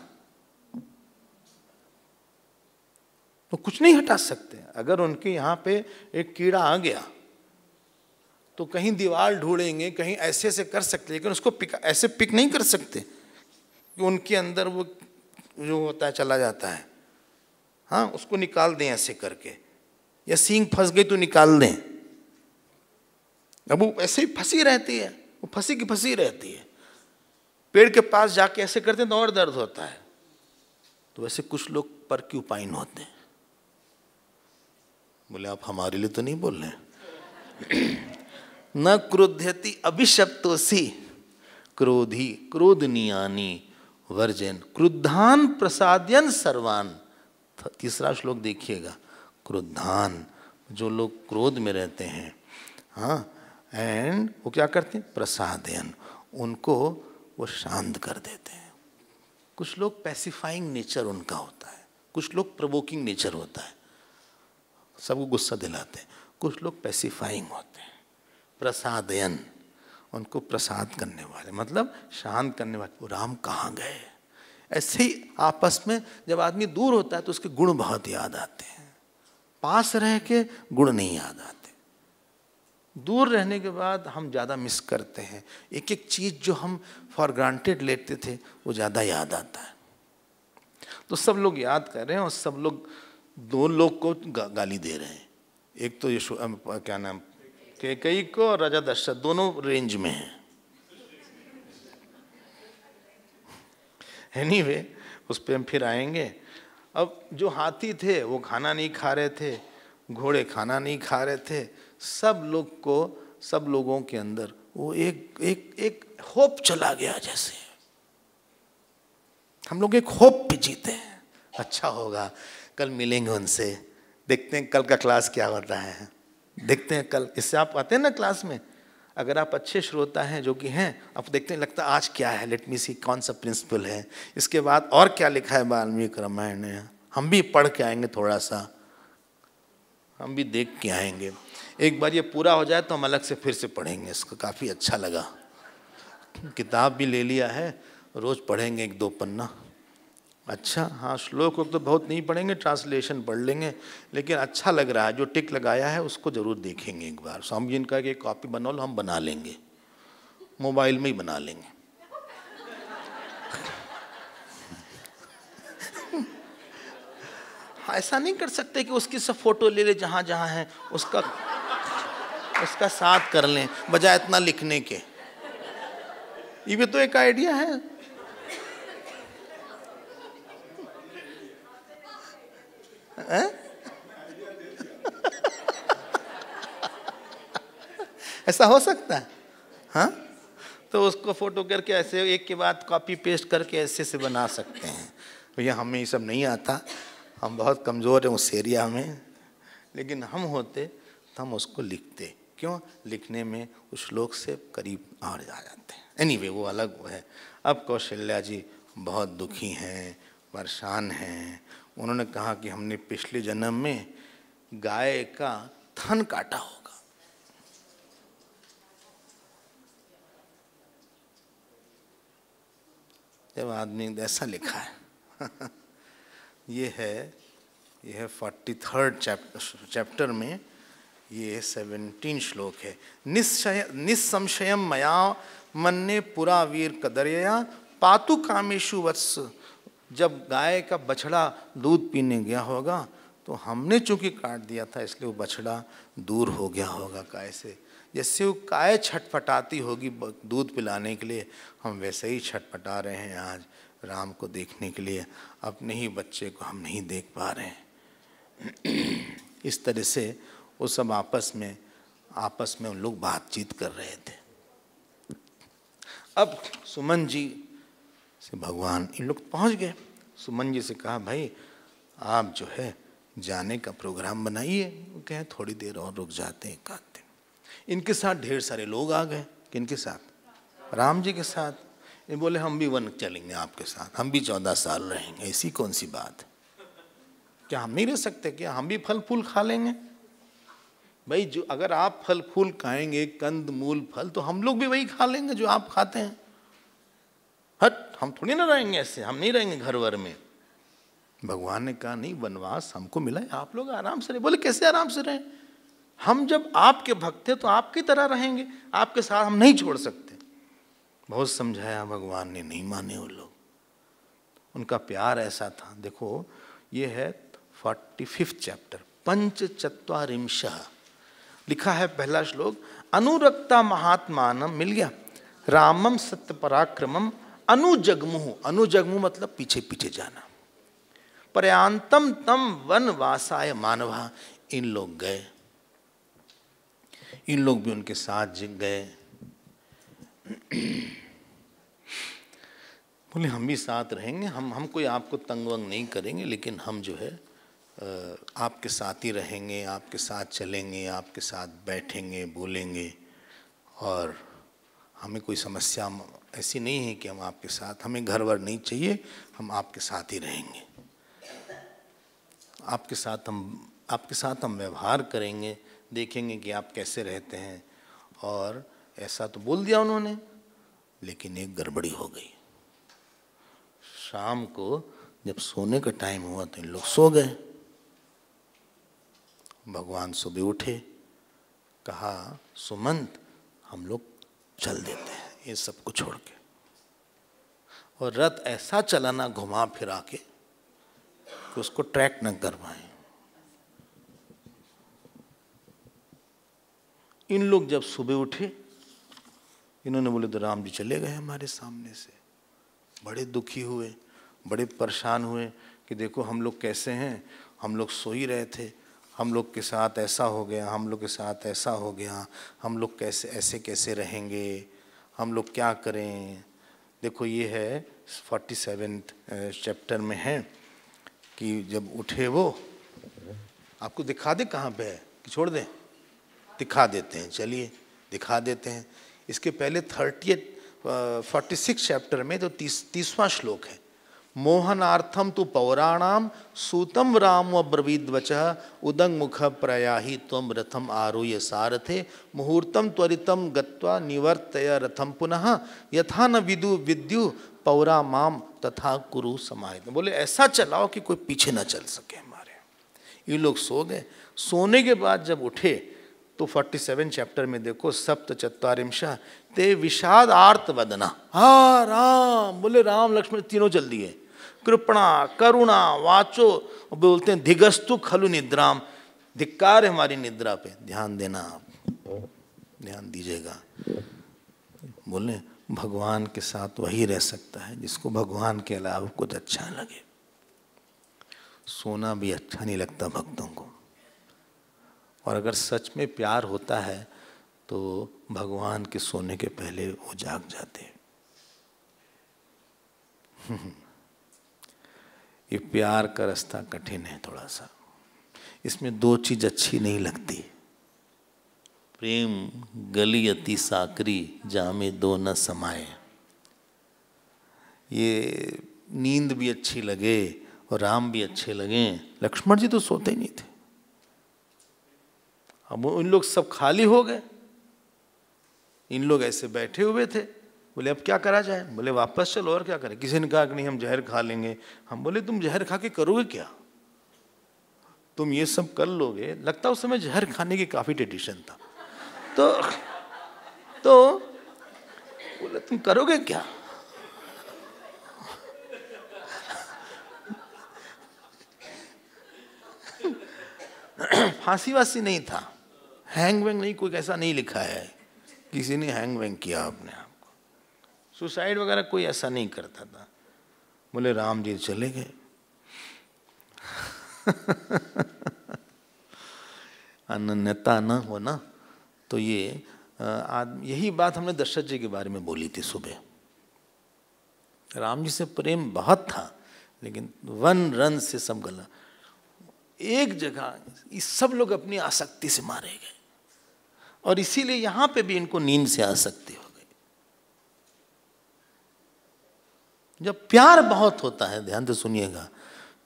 तो कुछ नहीं हटा सकते अगर उनके यहाँ पे एक कीड़ा आ गया तो कहीं दीवार ढूंढेंगे कहीं ऐसे ऐसे कर सकते लेकिन उसको पिक ऐसे पिक नहीं कर सकते कि उनके अंदर वो जो होता है चला जाता है हाँ उसको निकाल दें ऐसे करके या सींग फंस गई तो निकाल दें अब वो ऐसे ही फंसी रहती है वो फंसी की फंसी रहती है पेड़ के पास जाके ऐसे करते हैं तो और दर्द होता है तो वैसे कुछ लोग पर क्यों पाइन होते हैं बोले आप हमारे लिए तो नहीं बोल रहे न क्रोध्यति अभिशप्तोसी क्रोधी क्रोध नियानी वर्जन क्रुद्धान प्रसादयन सर्वान तीसरा श्लोक देखिएगा क्रोधान जो लोग क्रोध में रहते हैं हाँ एंड वो क्या करते हैं प्रसादयन उनको वो शांत कर देते हैं कुछ लोग पैसिफाइंग नेचर उनका होता है कुछ लोग प्रवोकिंग नेचर होता है सबको गुस्सा दिलाते हैं कुछ लोग पैसिफाइंग होते हैं प्रसादयन उनको प्रसाद करने वाले मतलब शांत करने वाले वो राम कहाँ गए ऐसे ही आपस में जब आदमी दूर होता है तो उसके गुण बहुत याद आते हैं पास रह के गुण नहीं याद आते दूर रहने के बाद हम ज़्यादा मिस करते हैं एक एक चीज़ जो हम फॉर ग्रांटेड लेते थे वो ज़्यादा याद आता है तो सब लोग याद कर रहे हैं और सब लोग दो लोग को गा, गाली दे रहे हैं एक तो यशो क्या नाम के कई को और राजा दशरथ दोनों रेंज में हैं एनी anyway, उस पर हम फिर आएंगे अब जो हाथी थे वो खाना नहीं खा रहे थे घोड़े खाना नहीं खा रहे थे सब लोग को सब लोगों के अंदर वो एक एक एक होप चला गया जैसे हम लोग एक होप पे जीते हैं अच्छा होगा कल मिलेंगे उनसे देखते हैं कल का क्लास क्या होता है देखते हैं कल इससे आप आते हैं ना क्लास में अगर आप अच्छे श्रोता हैं जो कि हैं आप देखते हैं लगता आज क्या है लेट मी सी कौन सा प्रिंसिपल है इसके बाद और क्या लिखा है वाल्मीकि रामायण ने हम भी पढ़ के आएंगे थोड़ा सा हम भी देख के आएंगे एक बार ये पूरा हो जाए तो हम अलग से फिर से पढ़ेंगे इसको काफ़ी अच्छा लगा किताब भी ले लिया है रोज़ पढ़ेंगे एक दो पन्ना अच्छा हाँ श्लोक तो बहुत नहीं पढ़ेंगे ट्रांसलेशन पढ़ लेंगे लेकिन अच्छा लग रहा है जो टिक लगाया है उसको ज़रूर देखेंगे एक बार स्वामी जी ने कहा कि एक कॉपी लो हम बना लेंगे मोबाइल में ही बना लेंगे हाँ, ऐसा नहीं कर सकते कि उसकी सब फोटो ले ले जहाँ जहाँ है उसका उसका साथ कर लें बजाय इतना लिखने के ये भी तो एक आइडिया है ऐसा हो सकता है हाँ तो उसको फोटो करके ऐसे एक के बाद कॉपी पेस्ट करके ऐसे से बना सकते हैं भैया तो हमें ये सब नहीं आता हम बहुत कमज़ोर हैं उस एरिया में लेकिन हम होते तो हम उसको लिखते क्यों लिखने में उस श्लोक से करीब और जा जाते हैं एनी वे वो अलग वो है अब कौशल्या जी बहुत दुखी हैं परेशान हैं उन्होंने कहा कि हमने पिछले जन्म में गाय का थन काटा होगा जब आदमी ऐसा लिखा है ये है ये है फोर्टी थर्ड चैप्टर में ये सेवेंटीन श्लोक है निश्चय निस्संशयम मया मन्ने पुरा वीर कदरया पातु कामेशु वत्स जब गाय का बछड़ा दूध पीने गया होगा तो हमने चूंकि काट दिया था इसलिए वो बछड़ा दूर हो गया होगा काय से जैसे वो काय छटपटाती होगी दूध पिलाने के लिए हम वैसे ही छटपटा रहे हैं आज राम को देखने के लिए अपने ही बच्चे को हम नहीं देख पा रहे हैं इस तरह से वो सब आपस में आपस में उन लोग बातचीत कर रहे थे अब सुमन जी से भगवान इन लोग पहुंच गए सुमन जी से कहा भाई आप जो है जाने का प्रोग्राम बनाइए वो कहें थोड़ी देर और रुक जाते हैं एक दिन इनके साथ ढेर सारे लोग आ गए किन के साथ राम जी के साथ ये बोले हम भी वन चलेंगे आपके साथ हम भी चौदह साल रहेंगे ऐसी कौन सी बात क्या हम नहीं रह सकते क्या हम भी फल फूल खा लेंगे भाई जो अगर आप फल फूल खाएंगे कंद मूल फल तो हम लोग भी वही खा लेंगे जो आप खाते हैं हट हम थोड़ी ना रहेंगे ऐसे हम नहीं रहेंगे घर वर में भगवान ने कहा नहीं वनवास हमको मिला है आप लोग आराम से रहे बोले कैसे आराम से रहें हम जब आपके भक्त हैं तो आपकी तरह रहेंगे आपके साथ हम नहीं छोड़ सकते बहुत समझाया भगवान ने नहीं माने वो लोग उनका प्यार ऐसा था देखो ये है फोर्टी फिफ्थ चैप्टर पंच चत्वारिंश लिखा है पहला श्लोक अनुरक्ता महात्मान मिल गया रामम सत्य पराक्रमम अनुजगमुह अनुजगमु मतलब पीछे पीछे जाना पर्यांतम तम वन वासाय मानवा इन लोग गए इन लोग भी उनके साथ गए बोले हम भी साथ रहेंगे हम हम कोई आपको तंग वंग नहीं करेंगे लेकिन हम जो है आपके साथ ही रहेंगे आपके साथ चलेंगे आपके साथ बैठेंगे बोलेंगे और हमें कोई समस्या ऐसी नहीं है कि हम आपके साथ हमें घर वर नहीं चाहिए हम आपके साथ ही रहेंगे आपके साथ हम आपके साथ हम व्यवहार करेंगे देखेंगे कि आप कैसे रहते हैं और ऐसा तो बोल दिया उन्होंने लेकिन एक गड़बड़ी हो गई शाम को जब सोने का टाइम हुआ तो इन लोग सो गए भगवान सुबह उठे कहा सुमंत हम लोग चल देते हैं इन सब को छोड़ के और रथ ऐसा चलाना घुमा फिरा के कि उसको ट्रैक न कर पाए इन लोग जब सुबह उठे इन्होंने बोले तो राम जी चले गए हमारे सामने से बड़े दुखी हुए बड़े परेशान हुए कि देखो हम लोग कैसे हैं हम लोग सो ही रहे थे हम लोग के साथ ऐसा हो गया हम लोग के साथ ऐसा हो गया हम लोग कैसे ऐसे कैसे रहेंगे हम लोग क्या करें देखो ये है फोर्टी सेवन चैप्टर में है कि जब उठे वो आपको दिखा दे कहाँ पे है कि छोड़ दें दिखा देते हैं चलिए दिखा देते हैं इसके पहले थर्टी फोर्टी सिक्स चैप्टर में जो तो तीस तीसवां श्लोक है मोहनार्थम तु पौराणाम सूतम राम व उदंग मुख प्रयाहि तम रथम आरूह्य सारथे मुहूर्तम त्वरितम गत्वा निवर्तय रथम पुनः यथा न विदु विद्यु पौरा माम तथा कुरु समाहित बोले ऐसा चलाओ कि कोई पीछे न चल सके हमारे ये लोग सो गए सोने के बाद जब उठे तो 47 चैप्टर में देखो सप्त चत्वारिंश ते विषाद आर्त वदना हा राम बोले राम लक्ष्मण तीनों जल दिए कृपणा करुणा वाचो बोलते हैं धिगस्तु खलु निद्राम धिक्कार है हमारी निद्रा पे ध्यान देना आप ध्यान दीजिएगा बोले भगवान के साथ वही रह सकता है जिसको भगवान के अलावा कुछ अच्छा लगे सोना भी अच्छा नहीं लगता भक्तों को और अगर सच में प्यार होता है तो भगवान के सोने के पहले वो जाग जाते ये प्यार का रास्ता कठिन है थोड़ा सा इसमें दो चीज अच्छी नहीं लगती प्रेम गली अति साकरी जामे दो न समाए ये नींद भी अच्छी लगे और राम भी अच्छे लगे लक्ष्मण जी तो सोते नहीं थे अब उन लोग सब खाली हो गए इन लोग ऐसे बैठे हुए थे बोले अब क्या करा जाए बोले वापस चलो और क्या करें किसी ने कहा कि नहीं हम जहर खा लेंगे हम बोले तुम जहर खा के करोगे क्या तुम ये सब कर लोगे लगता उस समय जहर खाने की काफ़ी ट्रेडिशन था तो तो बोले तुम करोगे क्या फांसी वासी नहीं था हैंग वैंग नहीं कोई ऐसा नहीं लिखा है किसी ने हैंग वैंग किया अपने आप को सुसाइड वगैरह कोई ऐसा नहीं करता था बोले राम जी चले गए अनन्यता न ना तो ये आदमी यही बात हमने दशरथ जी के बारे में बोली थी सुबह राम जी से प्रेम बहुत था लेकिन वन रन से सब गला एक जगह इस सब लोग अपनी आसक्ति से मारे गए और इसीलिए यहां पे भी इनको नींद से आसक्ति हो गई जब प्यार बहुत होता है ध्यान से सुनिएगा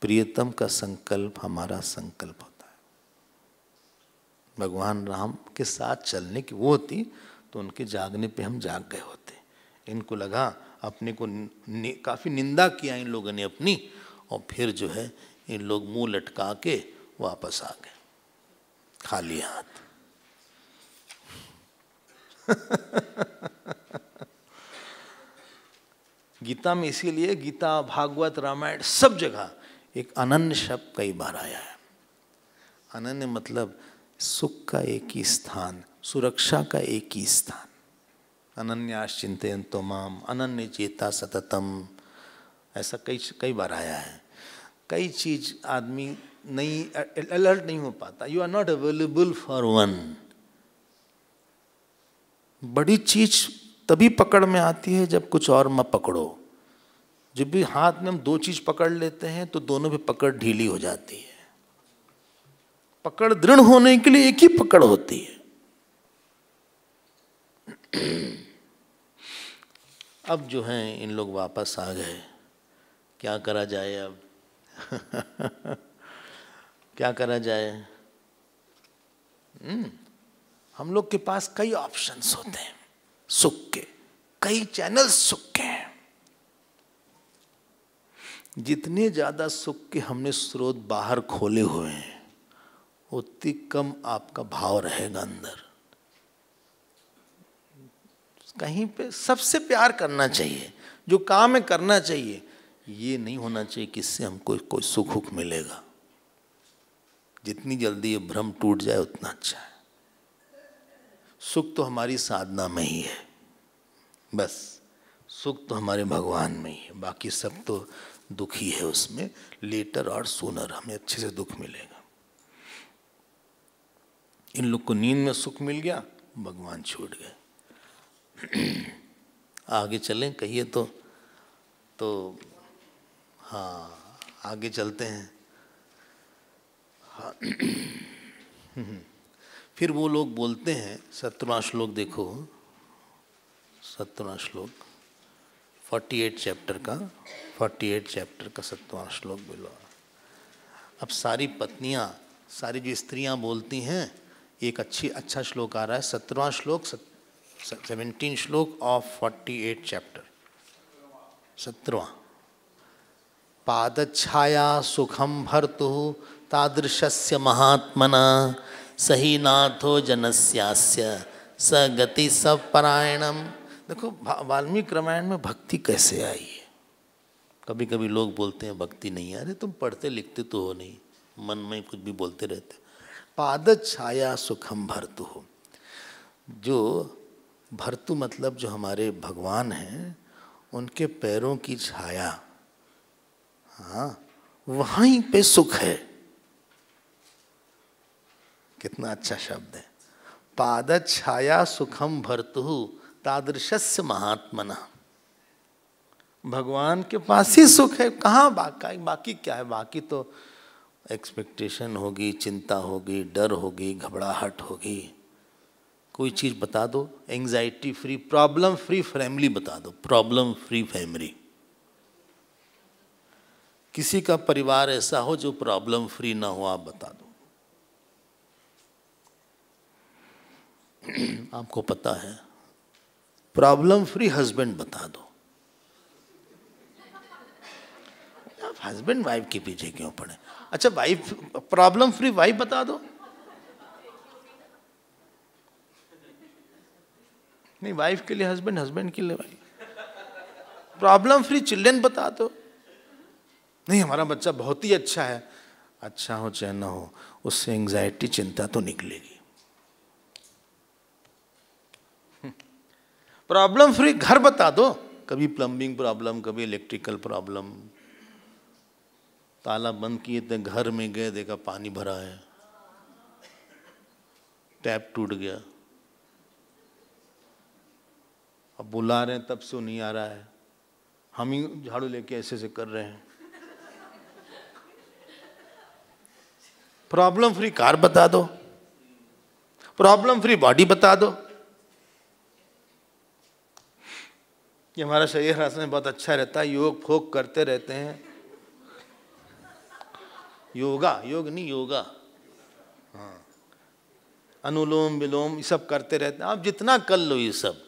प्रियतम का संकल्प हमारा संकल्प होता है भगवान राम के साथ चलने की वो होती तो उनके जागने पे हम जाग गए होते इनको लगा अपने को नि, काफ़ी निंदा किया इन लोगों ने अपनी और फिर जो है इन लोग मुंह लटका के वापस आ गए खाली हाथ गीता में इसीलिए गीता भागवत रामायण सब जगह एक अनन्य शब्द कई बार आया है अनन्य मतलब सुख का एक ही स्थान सुरक्षा का एक ही स्थान अनन्यास चिंतन तो माम अनन्य चेता सततम ऐसा कई कई बार आया है कई चीज आदमी नहीं अलर्ट नहीं हो पाता you are not available for one बड़ी चीज तभी पकड़ में आती है जब कुछ और मत पकड़ो जब भी हाथ में हम दो चीज पकड़ लेते हैं तो दोनों भी पकड़ ढीली हो जाती है पकड़ दृढ़ होने के लिए एक ही पकड़ होती है अब जो है इन लोग वापस आ गए क्या करा जाए अब क्या करा जाए हम्म हम लोग के पास कई ऑप्शंस होते हैं सुख के कई चैनल सुख के हैं जितने ज़्यादा सुख के हमने स्रोत बाहर खोले हुए हैं उतनी कम आपका भाव रहेगा अंदर कहीं पे सबसे प्यार करना चाहिए जो काम है करना चाहिए ये नहीं होना चाहिए कि इससे हमको कोई सुख मिलेगा जितनी जल्दी ये भ्रम टूट जाए उतना अच्छा है सुख तो हमारी साधना में ही है बस सुख तो हमारे भगवान में ही है बाकी सब तो दुख ही है उसमें लेटर और सोनर हमें अच्छे से दुख मिलेगा इन लोग को नींद में सुख मिल गया भगवान छूट गए आगे चलें कहिए तो तो हाँ आगे चलते हैं हाँ फिर वो लोग बोलते हैं सत्रवा श्लोक देखो सत्रवा श्लोक 48 चैप्टर का 48 चैप्टर का सत्रवा श्लोक बोलो अब सारी पत्नियाँ सारी जो स्त्रियाँ बोलती हैं एक अच्छी अच्छा श्लोक आ रहा है सत्रवा श्लोक सेवेंटीन श्लोक ऑफ फोर्टी एट चैप्टर सत्रवा पादछाया सुखम भर्तु तादृशस्य महात्मना सही नाथो जनस्यास्य स गति सब परायणम देखो वाल्मीकि रामायण में भक्ति कैसे आई है कभी कभी लोग बोलते हैं भक्ति नहीं आ अरे तुम पढ़ते लिखते तो हो नहीं मन में कुछ भी बोलते रहते पाद छाया सुखम भरतु हो जो भरतु मतलब जो हमारे भगवान हैं उनके पैरों की छाया हाँ वहीं पे सुख है कितना अच्छा शब्द है पाद छाया सुखम भरतु तादृश्य महात्मना भगवान के पास ही सुख है कहाँ बाकी बाकी क्या है बाकी तो एक्सपेक्टेशन होगी चिंता होगी डर होगी घबराहट होगी कोई चीज़ बता दो anxiety free problem free family बता दो प्रॉब्लम फ्री फैमिली किसी का परिवार ऐसा हो जो प्रॉब्लम फ्री ना हो आप बता दो आपको पता है प्रॉब्लम फ्री हस्बैंड बता दो आप हस्बैंड वाइफ के पीछे क्यों पड़े अच्छा वाइफ प्रॉब्लम फ्री वाइफ बता दो नहीं वाइफ के लिए हस्बैंड हस्बैंड के लिए वाइफ प्रॉब्लम फ्री चिल्ड्रेन बता दो नहीं हमारा बच्चा बहुत ही अच्छा है अच्छा हो चाहे ना हो उससे एंग्जाइटी चिंता तो निकलेगी प्रॉब्लम फ्री घर बता दो कभी प्लम्बिंग प्रॉब्लम कभी इलेक्ट्रिकल प्रॉब्लम ताला बंद किए थे घर में गए देखा पानी भरा है टैप टूट गया अब बुला रहे हैं तब से नहीं आ रहा है हम ही झाड़ू लेके ऐसे से कर रहे हैं प्रॉब्लम फ्री कार बता दो प्रॉब्लम फ्री बॉडी बता दो कि हमारा शरीर समय बहुत अच्छा रहता है योग फोक करते रहते हैं योगा योग नहीं योगा हाँ अनुलोम विलोम ये सब करते रहते हैं आप जितना कर लो ये सब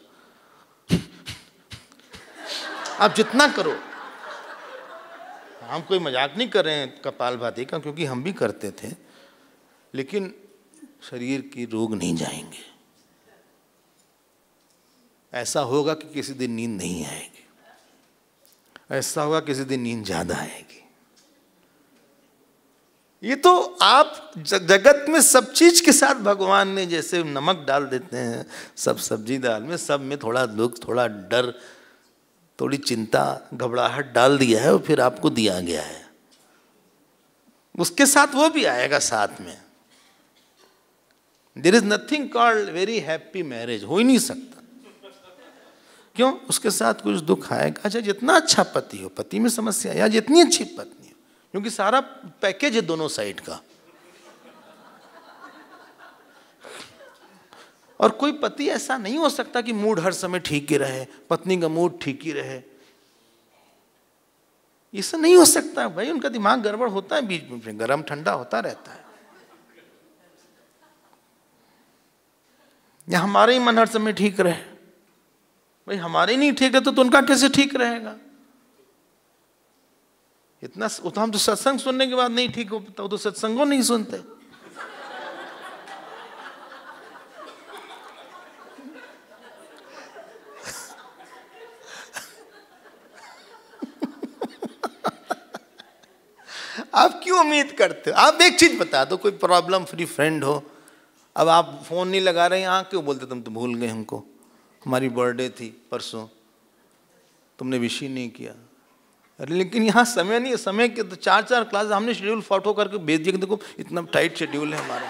आप जितना करो हम कोई मजाक नहीं कर रहे हैं कपाल भाती का क्योंकि हम भी करते थे लेकिन शरीर की रोग नहीं जाएंगे ऐसा होगा कि किसी दिन नींद नहीं आएगी ऐसा होगा किसी दिन नींद ज़्यादा आएगी ये तो आप जगत में सब चीज़ के साथ भगवान ने जैसे नमक डाल देते हैं सब सब्जी दाल में सब में थोड़ा दुख थोड़ा डर थोड़ी चिंता घबराहट डाल दिया है और फिर आपको दिया गया है उसके साथ वो भी आएगा साथ में there is nothing called very happy marriage हो ही नहीं सकता क्यों उसके साथ कुछ दुख आएगा अच्छा जितना अच्छा पति हो पति में समस्या या जितनी अच्छी पत्नी हो क्योंकि सारा पैकेज है दोनों साइड का और कोई पति ऐसा नहीं हो सकता कि मूड हर समय ठीक ही रहे पत्नी का मूड ठीक ही रहे इससे नहीं हो सकता भाई उनका दिमाग गड़बड़ होता है बीच में गर्म ठंडा होता रहता है या हमारा ही मन हर समय ठीक रहे भाई हमारे नहीं ठीक है तो, तो उनका कैसे ठीक रहेगा इतना उतना हम तो सत्संग सुनने के बाद नहीं ठीक हो पाता तो सत्संगो नहीं सुनते आप क्यों उम्मीद करते हो आप एक चीज बता दो कोई प्रॉब्लम फ्री फ्रेंड हो अब आप फोन नहीं लगा रहे हैं हाँ क्यों बोलते तुम तो भूल गए हमको हमारी बर्थडे थी परसों तुमने विश ही नहीं किया अरे लेकिन यहाँ समय नहीं समय के तो चार चार क्लास हमने शेड्यूल फोटो करके भेज दिया देखो इतना टाइट शेड्यूल है हमारा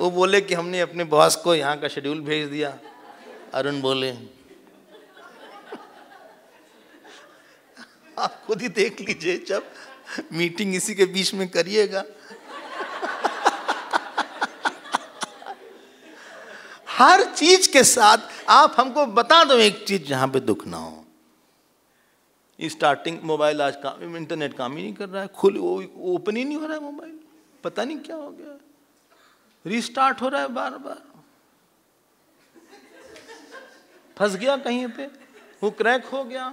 वो बोले कि हमने अपने बॉस को यहाँ का शेड्यूल भेज दिया अरुण बोले आप खुद ही देख लीजिए जब मीटिंग इसी के बीच में करिएगा हर चीज के साथ आप हमको बता दो एक चीज जहां पे दुख ना हो स्टार्टिंग मोबाइल आज काम इंटरनेट काम ही नहीं कर रहा है खुल ओपन ही नहीं हो रहा है मोबाइल पता नहीं क्या हो गया रिस्टार्ट हो रहा है बार बार फंस गया कहीं पे वो क्रैक हो गया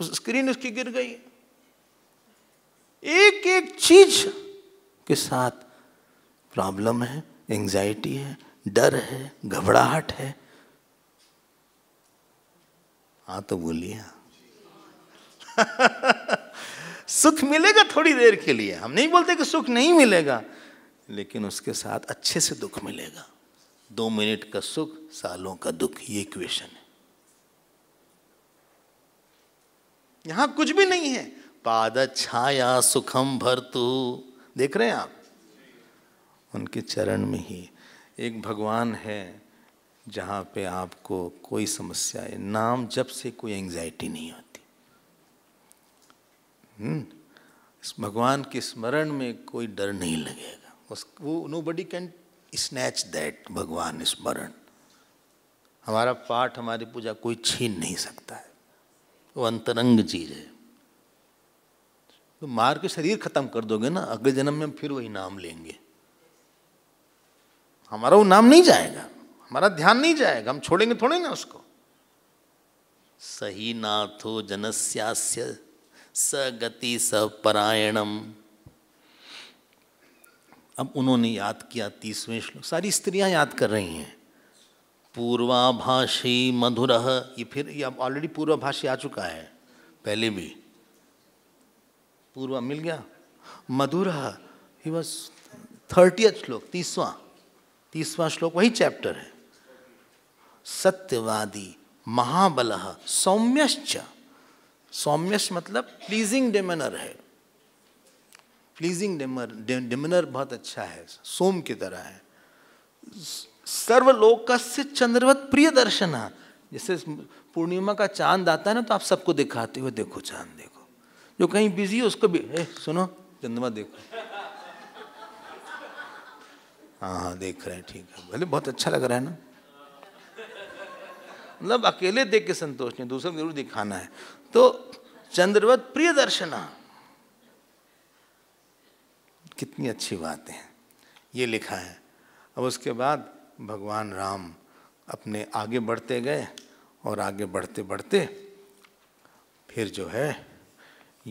उस स्क्रीन उसकी गिर गई एक एक चीज के साथ प्रॉब्लम है एंजाइटी है डर है घबराहट है हाँ तो बोलिए सुख मिलेगा थोड़ी देर के लिए हम नहीं बोलते कि सुख नहीं मिलेगा लेकिन उसके साथ अच्छे से दुख मिलेगा दो मिनट का सुख सालों का दुख ये इक्वेशन है यहां कुछ भी नहीं है पाद छाया सुखम भर देख रहे हैं आप उनके चरण में ही एक भगवान है जहाँ पे आपको कोई समस्या है नाम जब से कोई एंजाइटी नहीं होती हम्म? इस भगवान के स्मरण में कोई डर नहीं लगेगा उस वो nobody can snatch that भगवान स्मरण हमारा पाठ हमारी पूजा कोई छीन नहीं सकता है वो अंतरंग चीज है तो मार के शरीर खत्म कर दोगे ना अगले जन्म में हम फिर वही नाम लेंगे हमारा वो नाम नहीं जाएगा हमारा ध्यान नहीं जाएगा हम छोड़ेंगे थोड़े ना उसको सही नाथो जनस्यास्य स गति स परायणम अब उन्होंने याद किया तीसवें श्लोक सारी स्त्रियां याद कर रही हैं पूर्वाभाषी मधुर ये फिर ये अब ऑलरेडी पूर्वाभाषी आ चुका है पहले भी पूर्वा मिल गया मधुर ही बस थर्टियथ श्लोक तीसवां तीसवा श्लोक वही चैप्टर है सत्यवादी महाबल सौम्यश्च सौम्यश मतलब प्लीजिंग डेमनर है प्लीजिंग डेमर डेमनर बहुत अच्छा है सोम की तरह है सर्वलोक से चंद्रवत प्रिय दर्शन जैसे पूर्णिमा का चांद आता है ना तो आप सबको दिखाते हुए देखो चांद देखो जो कहीं बिजी है उसको भी ए, सुनो चंद्रमा देखो हाँ हाँ देख रहे हैं ठीक है भले बहुत अच्छा लग रहा है ना मतलब अकेले देख के संतोष नहीं दूसरों को जरूर दिखाना है तो चंद्रवत प्रिय दर्शना कितनी अच्छी बात है ये लिखा है अब उसके बाद भगवान राम अपने आगे बढ़ते गए और आगे बढ़ते बढ़ते फिर जो है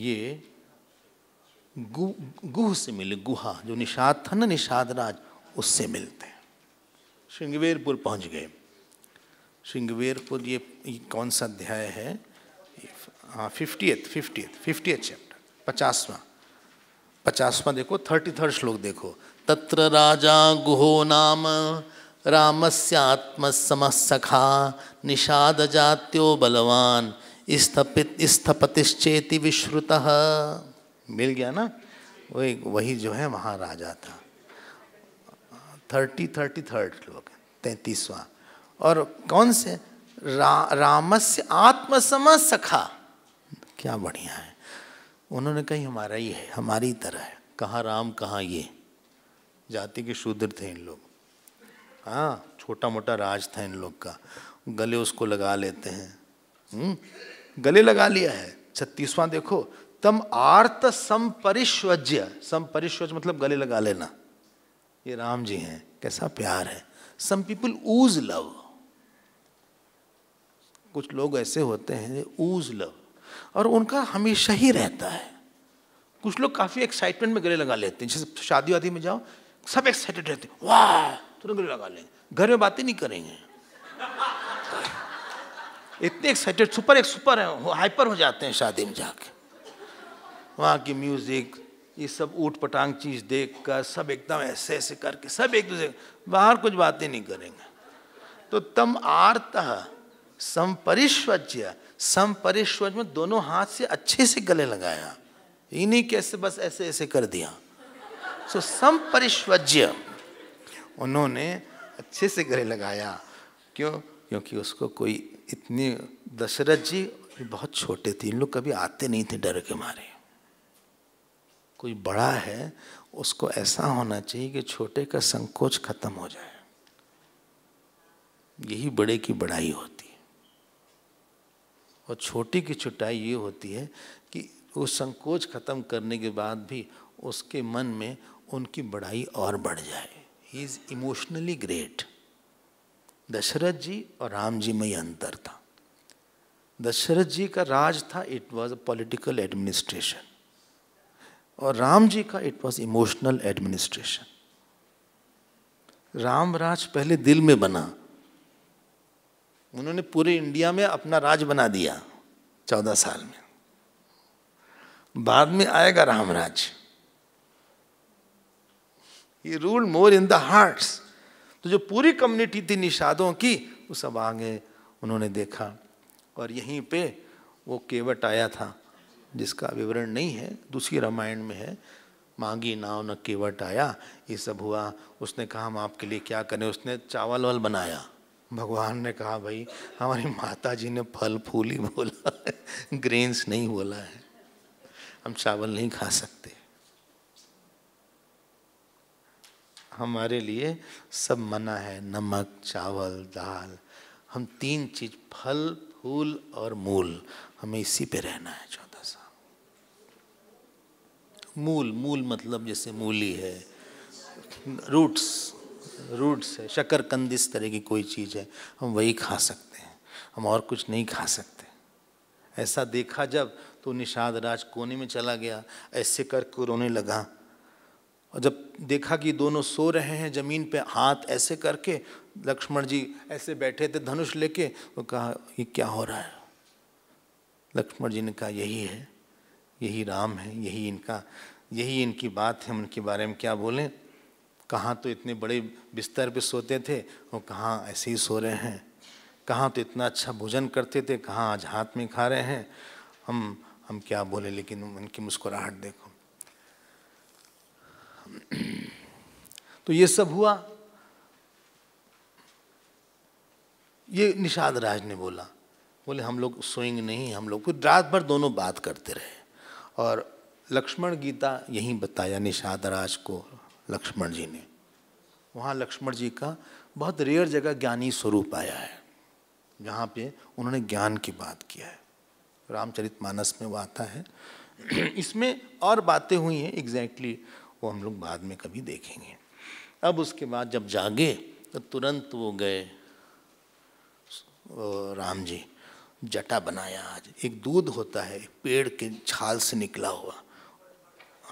ये गु, गुह से मिले गुहा जो निषाद था ना निषाद राज उससे मिलते हैं श्रृंगवेरपुर पहुंच गए श्रृंगवेरपुर ये, ये कौन सा अध्याय है हाँ फिफ्टीथ फिफ्टियथ फिफ्टियथ चैप्टर पचासवा पचासवा देखो थर्टी थर्ड श्लोक देखो तत्र राजा गुहो नाम सखा निषाद जात्यो बलवान स्थपित स्थपतिश्चेति विश्रुत मिल गया ना वही वही जो है वहाँ राजा था थर्टी थर्टी थर्ड श्लोक तैतीसवां और कौन से रा, रामस्य आत्मसम सखा क्या बढ़िया है उन्होंने कही हमारा ही है हमारी तरह है कहाँ राम कहाँ ये जाति के शूद्र थे इन लोग हाँ छोटा मोटा राज था इन लोग का गले उसको लगा लेते हैं हम्म, गले लगा लिया है छत्तीसवां देखो तम आर्त संपरिश्वज्य संपरिश्वज मतलब गले लगा लेना ये राम जी हैं कैसा प्यार है सम पीपल ऊज लव कुछ लोग ऐसे होते हैं ऊज लव और उनका हमेशा ही रहता है कुछ लोग काफ़ी एक्साइटमेंट में गले लगा लेते हैं जैसे शादी वादी में जाओ सब एक्साइटेड रहते हैं वाह तुरंत गले लगा लेंगे घर में बातें नहीं करेंगे इतने एक्साइटेड सुपर एक सुपर है हाइपर हो जाते हैं शादी में जाके वहाँ की म्यूज़िक ये सब ऊट पटांग चीज देख कर सब एकदम ऐसे ऐसे करके सब एक दूसरे बाहर कुछ बातें नहीं करेंगे तो तम आर्त संपरिश्वज्य संपरिश्वज में दोनों हाथ से अच्छे से गले लगाया ही नहीं कैसे बस ऐसे ऐसे कर दिया सो so, संपरिश्वज्य उन्होंने अच्छे से गले लगाया क्यों क्योंकि उसको कोई इतनी दशरथ जी बहुत छोटे थे इन लोग कभी आते नहीं थे डर के मारे कोई बड़ा है उसको ऐसा होना चाहिए कि छोटे का संकोच खत्म हो जाए यही बड़े की बड़ाई होती है और छोटे की छुटाई ये होती है कि वो संकोच खत्म करने के बाद भी उसके मन में उनकी बड़ाई और बढ़ जाए he is emotionally great Dashrath ji और राम जी में ही अंतर था दशरथ जी का राज था it was a political administration और राम जी का it was emotional administration Ram राज पहले दिल में बना उन्होंने पूरे इंडिया में अपना राज बना दिया चौदह साल में बाद में आएगा रामराज राज rule more in the hearts तो जो पूरी कम्युनिटी थी निषादों की वो सब आगे उन्होंने देखा और यहीं पे वो केवट आया था जिसका विवरण नहीं है दूसरी रामायण में है मांगी नाव न केवट आया ये सब हुआ उसने कहा हम आपके लिए क्या करें उसने चावल वाल बनाया भगवान ने कहा भाई हमारी माता जी ने फल फूल ही बोला ग्रेन्स नहीं बोला है हम चावल नहीं खा सकते हमारे लिए सब मना है नमक चावल दाल हम तीन चीज फल फूल और मूल हमें इसी पे रहना है जो मूल मूल मतलब जैसे मूली है रूट्स रूट्स है शक्करकंद इस तरह की कोई चीज़ है हम वही खा सकते हैं हम और कुछ नहीं खा सकते ऐसा देखा जब तो निषाद राज कोने में चला गया ऐसे करके रोने लगा और जब देखा कि दोनों सो रहे हैं जमीन पे हाथ ऐसे करके लक्ष्मण जी ऐसे बैठे थे धनुष लेके तो कहा ये क्या हो रहा है लक्ष्मण जी ने कहा यही है यही राम है यही इनका यही इनकी बात है हम उनके बारे में क्या बोलें कहाँ तो इतने बड़े बिस्तर पे सोते थे और कहाँ ऐसे ही सो रहे हैं कहाँ तो इतना अच्छा भोजन करते थे कहाँ आज हाथ में खा रहे हैं हम हम क्या बोले लेकिन उनकी मुस्कुराहट देखो तो ये सब हुआ ये निषाद राज ने बोला बोले हम लोग सोएंगे नहीं हम लोग फिर रात भर दोनों बात करते रहे और लक्ष्मण गीता यहीं बताया निषाद राज को लक्ष्मण जी ने वहाँ लक्ष्मण जी का बहुत रेयर जगह ज्ञानी स्वरूप आया है जहाँ पे उन्होंने ज्ञान की बात किया है रामचरित मानस में वो आता है इसमें और बातें हुई हैं एग्जैक्टली वो हम लोग बाद में कभी देखेंगे अब उसके बाद जब जागे तो तुरंत वो गए राम जी जटा बनाया आज एक दूध होता है पेड़ के छाल से निकला हुआ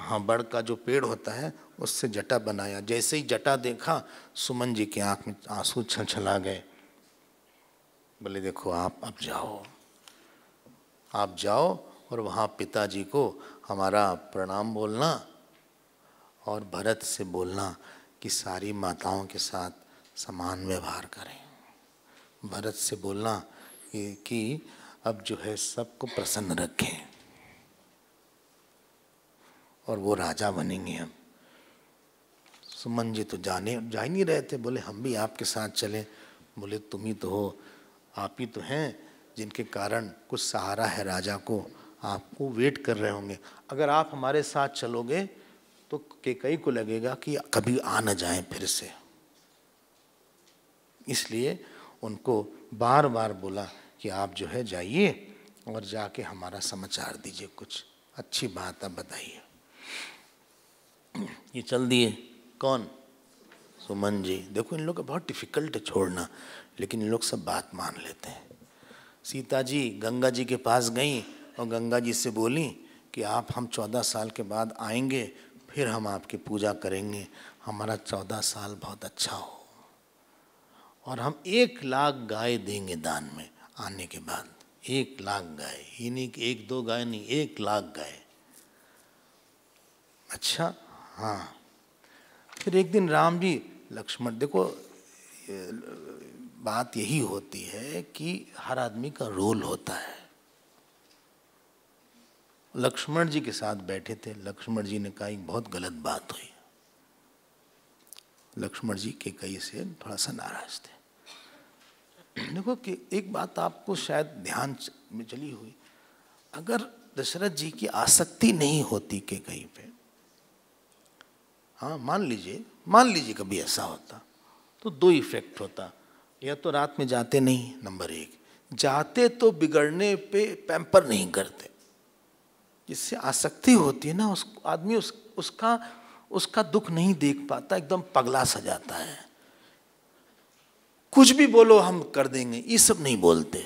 हाँ बड़ का जो पेड़ होता है उससे जटा बनाया जैसे ही जटा देखा सुमन जी की आंख में आंसू छल छला गए बोले देखो आप अब जाओ आप जाओ और वहाँ पिताजी को हमारा प्रणाम बोलना और भरत से बोलना कि सारी माताओं के साथ समान व्यवहार करें भरत से बोलना कि अब जो है सबको प्रसन्न रखें और वो राजा बनेंगे हम सुमन जी तो जाने जा ही नहीं रहे थे बोले हम भी आपके साथ चले बोले तुम ही तो हो आप ही तो हैं जिनके कारण कुछ सहारा है राजा को आपको वेट कर रहे होंगे अगर आप हमारे साथ चलोगे तो के कई को लगेगा कि कभी आ ना जाए फिर से इसलिए उनको बार बार बोला कि आप जो है जाइए और जाके हमारा समाचार दीजिए कुछ अच्छी बात आप बताइए ये चल दिए कौन सुमन जी देखो इन लोग का बहुत डिफ़िकल्ट है छोड़ना लेकिन इन लोग सब बात मान लेते हैं सीता जी गंगा जी के पास गई और गंगा जी से बोली कि आप हम चौदह साल के बाद आएंगे फिर हम आपकी पूजा करेंगे हमारा चौदह साल बहुत अच्छा हो और हम एक लाख गाय देंगे दान में आने के बाद एक लाख गाय इन्हीं एक दो गाय नहीं एक लाख गाय अच्छा हाँ फिर एक दिन राम जी लक्ष्मण देखो बात यही होती है कि हर आदमी का रोल होता है लक्ष्मण जी के साथ बैठे थे लक्ष्मण जी ने कहा एक बहुत गलत बात हुई लक्ष्मण जी के कई से थोड़ा सा नाराज थे देखो कि एक बात आपको शायद ध्यान में चली हुई अगर दशरथ जी की आसक्ति नहीं होती के कहीं पे हाँ मान लीजिए मान लीजिए कभी ऐसा होता तो दो इफेक्ट होता या तो रात में जाते नहीं नंबर एक जाते तो बिगड़ने पे पैम्पर नहीं करते जिससे आसक्ति होती है ना उस आदमी उस उसका उसका दुख नहीं देख पाता एकदम पगला सा जाता है कुछ भी बोलो हम कर देंगे ये सब नहीं बोलते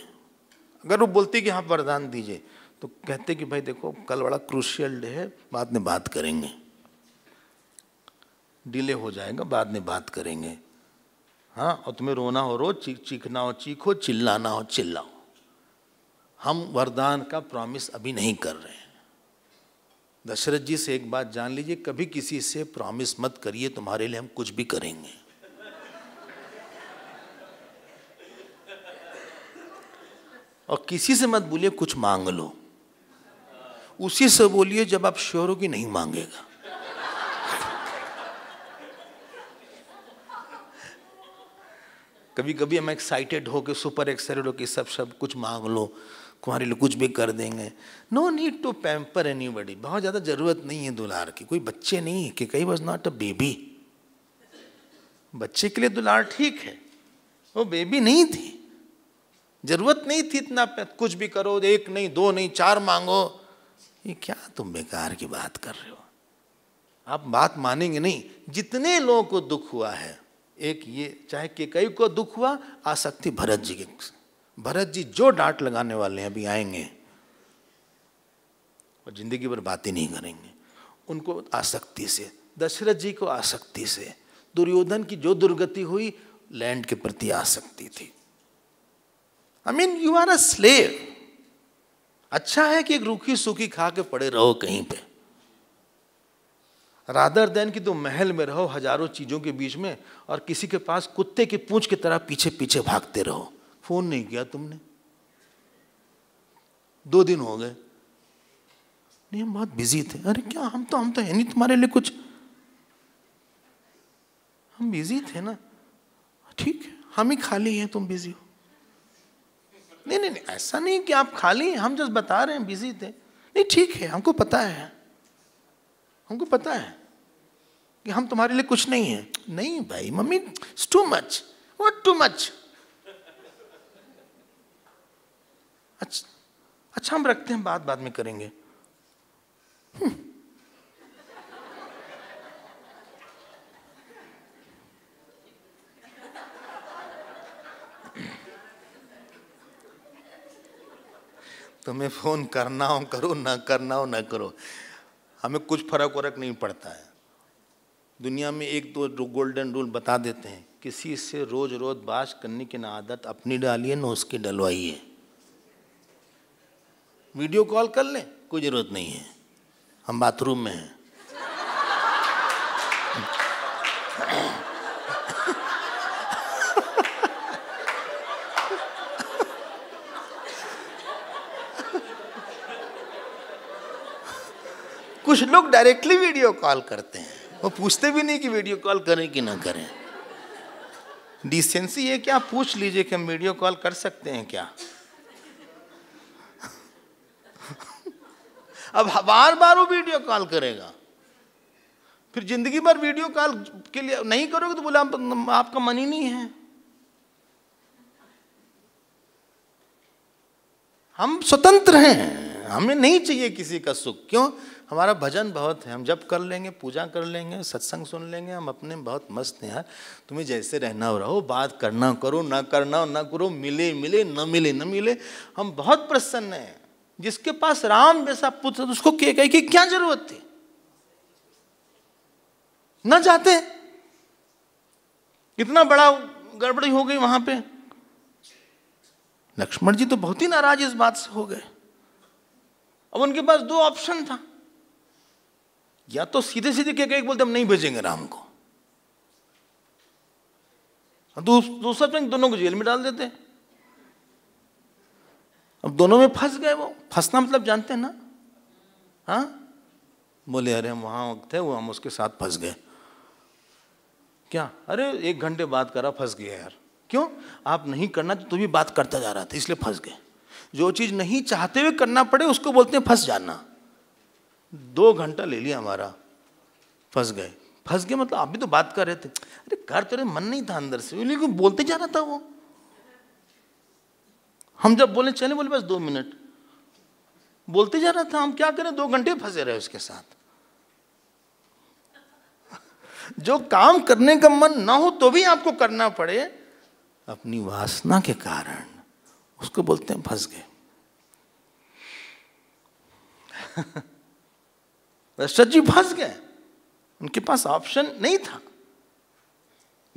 अगर वो बोलते कि हाँ वरदान दीजिए तो कहते कि भाई देखो कल बड़ा क्रूशियल डे है बाद में बात करेंगे डिले हो जाएगा बाद में बात करेंगे हाँ और तुम्हें रोना हो रो चीख चीखना हो चीखो चिल्लाना हो चिल्लाओ हम वरदान का प्रॉमिस अभी नहीं कर रहे हैं दशरथ जी से एक बात जान लीजिए कभी किसी से प्रॉमिस मत करिए तुम्हारे लिए हम कुछ भी करेंगे और किसी से मत बोलिए कुछ मांग लो उसी से बोलिए जब आप श्योर हो कि नहीं मांगेगा कभी कभी हम एक्साइटेड होके सुपर एक्साइटेड होके सब सब कुछ मांग लो तुम्हारे लिए कुछ भी कर देंगे no need to pamper anybody बहुत ज़्यादा ज़रूरत नहीं है दुलार की कोई बच्चे नहीं है कि कई वॉज नॉट अ बेबी बच्चे के लिए दुलार ठीक है वो बेबी नहीं थी जरूरत नहीं थी इतना कुछ भी करो एक नहीं दो नहीं चार मांगो ये क्या तुम बेकार की बात कर रहे हो आप बात मानेंगे नहीं जितने लोगों को दुख हुआ है एक ये चाहे के कई को दुख हुआ आसक्ति भरत जी के भरत जी जो डांट लगाने वाले हैं अभी आएंगे और जिंदगी भर बातें नहीं करेंगे उनको आसक्ति से दशरथ जी को आसक्ति से दुर्योधन की जो दुर्गति हुई लैंड के प्रति आसक्ति थी I mean you are a slave अच्छा है कि एक रूखी सूखी खा के पड़े रहो कहीं पे राधर देन कि तुम महल में रहो हजारों चीज़ों के बीच में और किसी के पास कुत्ते की पूंछ की तरह पीछे पीछे भागते रहो फोन नहीं किया तुमने दो दिन हो गए नहीं हम बहुत बिजी थे अरे क्या हम तो हम तो है नहीं तुम्हारे लिए कुछ हम बिजी थे ना ठीक है हम ही खाली हैं तुम बिजी हो नहीं नहीं नहीं ऐसा नहीं कि आप खाली हम जस्ट बता रहे हैं बिजी थे नहीं ठीक है हमको पता है हमको पता है कि हम तुम्हारे लिए कुछ नहीं है नहीं भाई mummy too much what too much अच्छा अच्छा हम रखते हैं बात बाद में करेंगे हम्म। तुम्हें फ़ोन करना हो करो ना करना हो ना करो हमें कुछ फर्क वर्क नहीं पड़ता है दुनिया में एक दो गोल्डन रूल बता देते हैं किसी से रोज़ रोज़ बात करने की ना आदत अपनी डालिए ना उसकी डलवाइए वीडियो कॉल कर लें कोई ज़रूरत नहीं है हम बाथरूम में हैं कुछ लोग डायरेक्टली वीडियो कॉल करते हैं वो पूछते भी नहीं कि वीडियो कॉल करें कि ना करें डिसेंसी ये क्या पूछ लीजिए कि हम वीडियो कॉल कर सकते हैं क्या अब बार बार वो वीडियो कॉल करेगा फिर जिंदगी भर वीडियो कॉल के लिए नहीं करोगे तो बोला आप, तो, आपका मन ही नहीं है हम स्वतंत्र हैं हमें नहीं चाहिए किसी का सुख क्यों हमारा भजन बहुत है हम जब कर लेंगे पूजा कर लेंगे सत्संग सुन लेंगे हम अपने बहुत मस्त हैं यार तुम्हें जैसे रहना हो रहो बात करना करो ना करना ना करो मिले मिले न मिले न मिले हम बहुत प्रसन्न हैं जिसके पास राम जैसा पुत्र उसको कह गए कि क्या जरूरत थी न जाते इतना बड़ा गड़बड़ी हो गई वहां पे लक्ष्मण जी तो बहुत ही नाराज इस बात से हो गए अब उनके पास दो ऑप्शन था या तो सीधे सीधे कह के बोलते हम नहीं भेजेंगे राम को दूसरा तो दोनों को जेल में डाल देते अब दोनों में फंस गए वो फंसना मतलब जानते हैं ना हाँ बोले अरे हम वहां वक्त थे वो हम उसके साथ फंस गए क्या अरे एक घंटे बात करा फंस गया यार क्यों आप नहीं करना तो तू भी बात करता जा रहा था इसलिए फंस गए जो चीज़ नहीं चाहते हुए करना पड़े उसको बोलते हैं फंस जाना दो घंटा ले लिया हमारा फंस गए फंस गए मतलब आप भी तो बात कर रहे थे अरे कर तो रहे मन नहीं था अंदर से लेकिन बोलते जा रहा था वो हम जब बोले चले बोले बस दो मिनट बोलते जा रहा था हम क्या करें दो घंटे फंसे रहे उसके साथ जो काम करने का मन ना हो तो भी आपको करना पड़े अपनी वासना के कारण उसको बोलते हैं फंस गए जी फंस गए उनके पास ऑप्शन नहीं था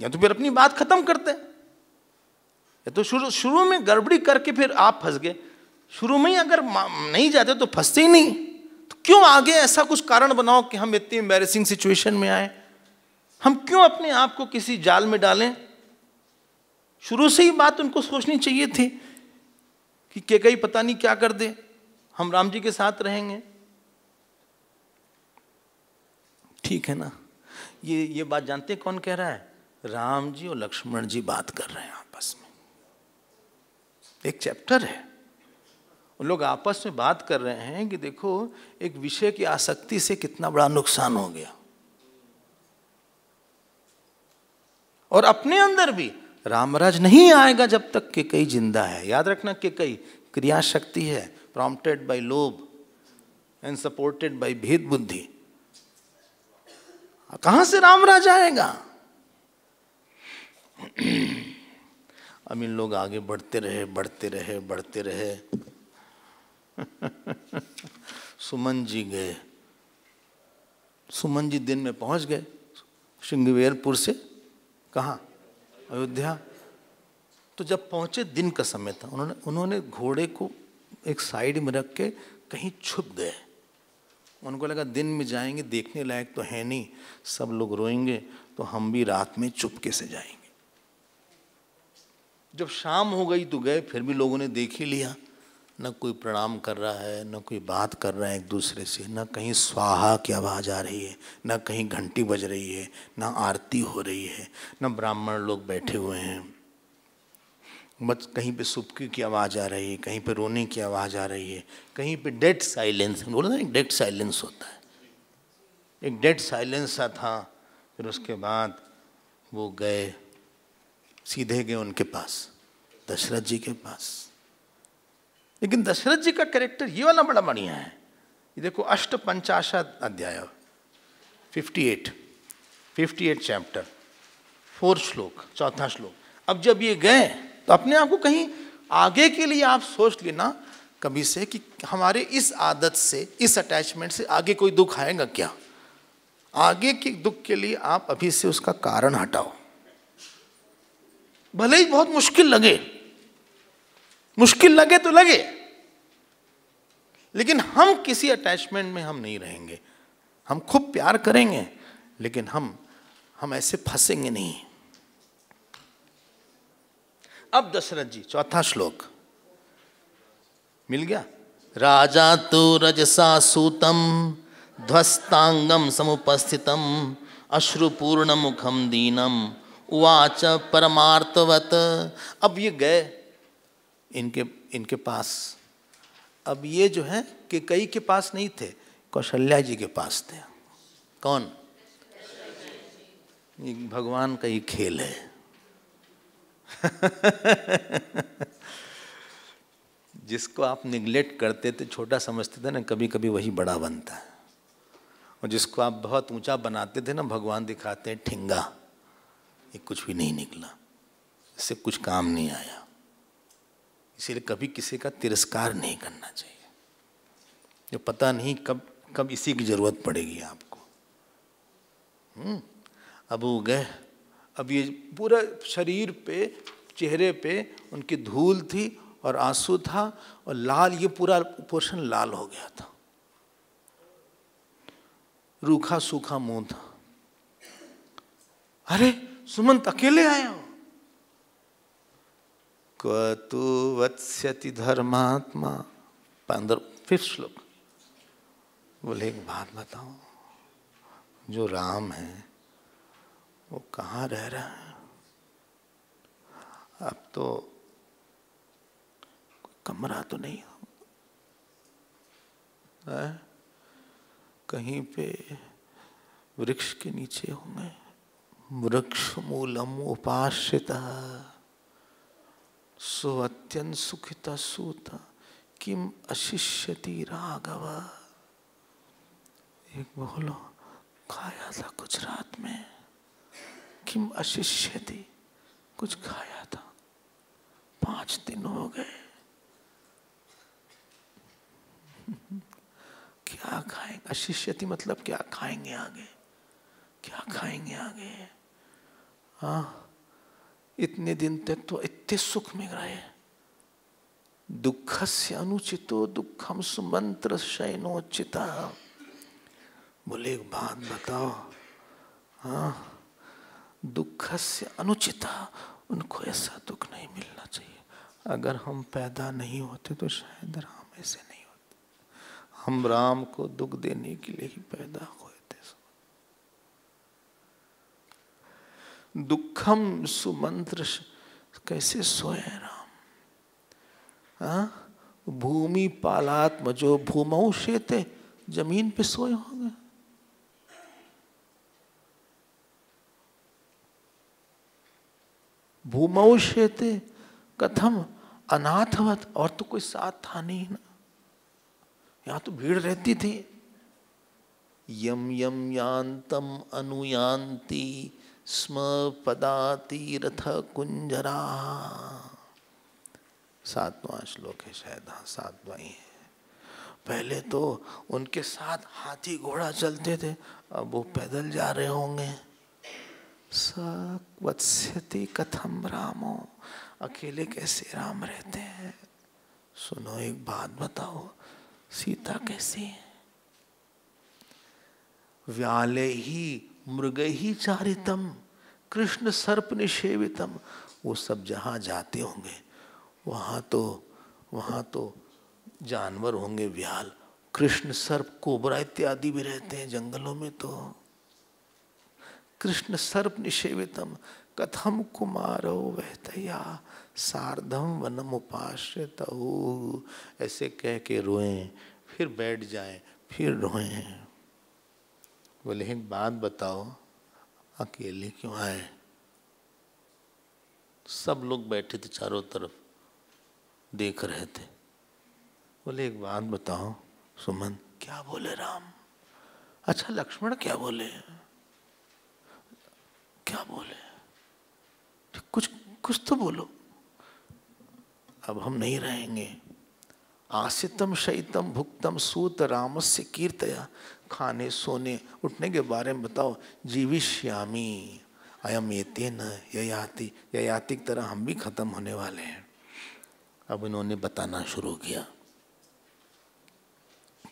या तो फिर अपनी बात खत्म करते या तो शुरू शुरू में गड़बड़ी करके फिर आप फंस गए शुरू में ही अगर नहीं जाते तो फंसते ही नहीं तो क्यों आगे ऐसा कुछ कारण बनाओ कि हम इतनी एम्बेरसिंग सिचुएशन में आए हम क्यों अपने आप को किसी जाल में डालें शुरू से ही बात उनको सोचनी चाहिए थी कि कई पता नहीं क्या कर दे हम राम जी के साथ रहेंगे ठीक है ना ये ये बात जानते कौन कह रहा है राम जी और लक्ष्मण जी बात कर रहे हैं आपस में एक चैप्टर है उन लोग आपस में बात कर रहे हैं कि देखो एक विषय की आसक्ति से कितना बड़ा नुकसान हो गया और अपने अंदर भी रामराज नहीं आएगा जब तक के कई जिंदा है याद रखना के कई क्रिया शक्ति है प्रॉम्प्टेड बाय लोभ एंड सपोर्टेड बाय भेद बुद्धि कहां से रामराज आएगा अब इन लोग आगे बढ़ते रहे बढ़ते रहे बढ़ते रहे सुमन जी गए सुमन जी दिन में पहुंच गए श्रृंगवेरपुर से कहाँ अयोध्या तो जब पहुंचे दिन का समय था उन्होंने उन्होंने घोड़े को एक साइड में रख के कहीं छुप गए उनको लगा दिन में जाएंगे देखने लायक तो है नहीं सब लोग रोएंगे तो हम भी रात में चुपके से जाएंगे जब शाम हो गई तो गए फिर भी लोगों ने देख ही लिया न कोई प्रणाम कर रहा है न कोई बात कर रहा है एक दूसरे से न कहीं स्वाहा की आवाज़ आ रही है न कहीं घंटी बज रही है न आरती हो रही है न ब्राह्मण लोग बैठे हुए हैं बस कहीं पे सुबकी की आवाज़ आ रही है कहीं पे रोने की आवाज़ आ रही है कहीं पे डेड साइलेंस बोला ना एक डेड साइलेंस होता है एक डेड साइलेंस सा था फिर उसके बाद वो गए सीधे गए उनके पास दशरथ जी के पास लेकिन दशरथ जी का कैरेक्टर ये वाला बड़ा बढ़िया है ये देखो अष्ट पंचाशा अध्याय 58 58 चैप्टर फोर श्लोक चौथा श्लोक अब जब ये गए तो अपने आप को कहीं आगे के लिए आप सोच लेना कभी से कि हमारे इस आदत से इस अटैचमेंट से आगे कोई दुख आएगा क्या आगे के दुख के लिए आप अभी से उसका कारण हटाओ भले ही बहुत मुश्किल लगे मुश्किल लगे तो लगे लेकिन हम किसी अटैचमेंट में हम नहीं रहेंगे हम खूब प्यार करेंगे लेकिन हम हम ऐसे फंसेंगे नहीं अब दशरथ जी चौथा श्लोक मिल गया राजा तो रजसा सूतम ध्वस्तांगम समुपस्थितम अश्रुपूर्ण मुखम दीनम उवाच परमार्थवत अब ये गए इनके इनके पास अब ये जो है कि कई के पास नहीं थे कौशल्या जी के पास थे कौन भगवान का ही खेल है जिसको आप निगलेक्ट करते थे छोटा समझते थे ना कभी कभी वही बड़ा बनता है और जिसको आप बहुत ऊंचा बनाते थे ना भगवान दिखाते हैं ठिंगा ये कुछ भी नहीं निकला इससे कुछ काम नहीं आया इसीलिए कभी किसी का तिरस्कार नहीं करना चाहिए जो पता नहीं कब कब इसी की ज़रूरत पड़ेगी आपको हम्म, अब वो गए अब ये पूरा शरीर पे चेहरे पे उनकी धूल थी और आंसू था और लाल ये पूरा पोर्शन लाल हो गया था रूखा सूखा मुंह था अरे सुमंत अकेले आया हो क्वतु वत्स्यति धर्मात्मा पंद्रह फिफ्थ श्लोक बोले एक बात बताओ जो राम है वो कहाँ रह रहा है अब तो कमरा तो नहीं है कहीं पे वृक्ष के नीचे होंगे वृक्ष मूलम उपाश्रिता सो अत्यंत सुखित सूता किम अशिष्यति राघव एक बोलो खाया था कुछ रात में किम अशिष्यति कुछ खाया था पांच दिन हो गए क्या खाएंगे अशिष्यति मतलब क्या खाएंगे आगे क्या खाएंगे आगे हाँ इतने दिन तक तो इतने सुख में रहे दुख से अनुचितो दुखम सुमंत्र शयनोचिता बोले एक बात बताओ हाँ दुख से अनुचिता उनको ऐसा दुख नहीं मिलना चाहिए अगर हम पैदा नहीं होते तो शायद राम ऐसे नहीं होते हम राम को दुख देने के लिए ही पैदा हो दुखम सुमंत्र कैसे सोए राम भूमि पालात्म जो भूमऊ शेते जमीन पे सोए होंगे भूमऊ शेते कथम अनाथवत और तो कोई साथ था नहीं ना यहां तो भीड़ रहती थी यम यम यांतम अनुयांती स्म पदा कुंजरा सातवां श्लोक है शायद हाँ सातवा ही है पहले तो उनके साथ हाथी घोड़ा चलते थे अब वो पैदल जा रहे होंगे सत्स्यति कथम रामो अकेले कैसे राम रहते हैं सुनो एक बात बताओ सीता कैसी है व्याले ही मृग ही चारितम कृष्ण सर्प निषेवितम वो सब जहाँ जाते होंगे वहाँ तो वहाँ तो जानवर होंगे व्याल कृष्ण सर्प कोबरा इत्यादि भी रहते हैं जंगलों में तो कृष्ण सर्प निषेवितम कथम कुमारो तया सार्धम वनम उपाश्रित ऐसे कह के रोएं फिर बैठ जाएं फिर रोएं बोले एक बात बताओ अकेले क्यों आए तो सब लोग बैठे थे चारों तरफ देख रहे थे बोले एक बात बताओ सुमन क्या बोले राम अच्छा लक्ष्मण क्या बोले क्या बोले कुछ कुछ तो बोलो अब हम नहीं रहेंगे आसितम शैतम भुक्तम सूत रामस्य कीर्तया खाने सोने उठने के बारे में बताओ जीविश्यामी अयम ये न ययाति ययाति की तरह हम भी ख़त्म होने वाले हैं अब इन्होंने बताना शुरू किया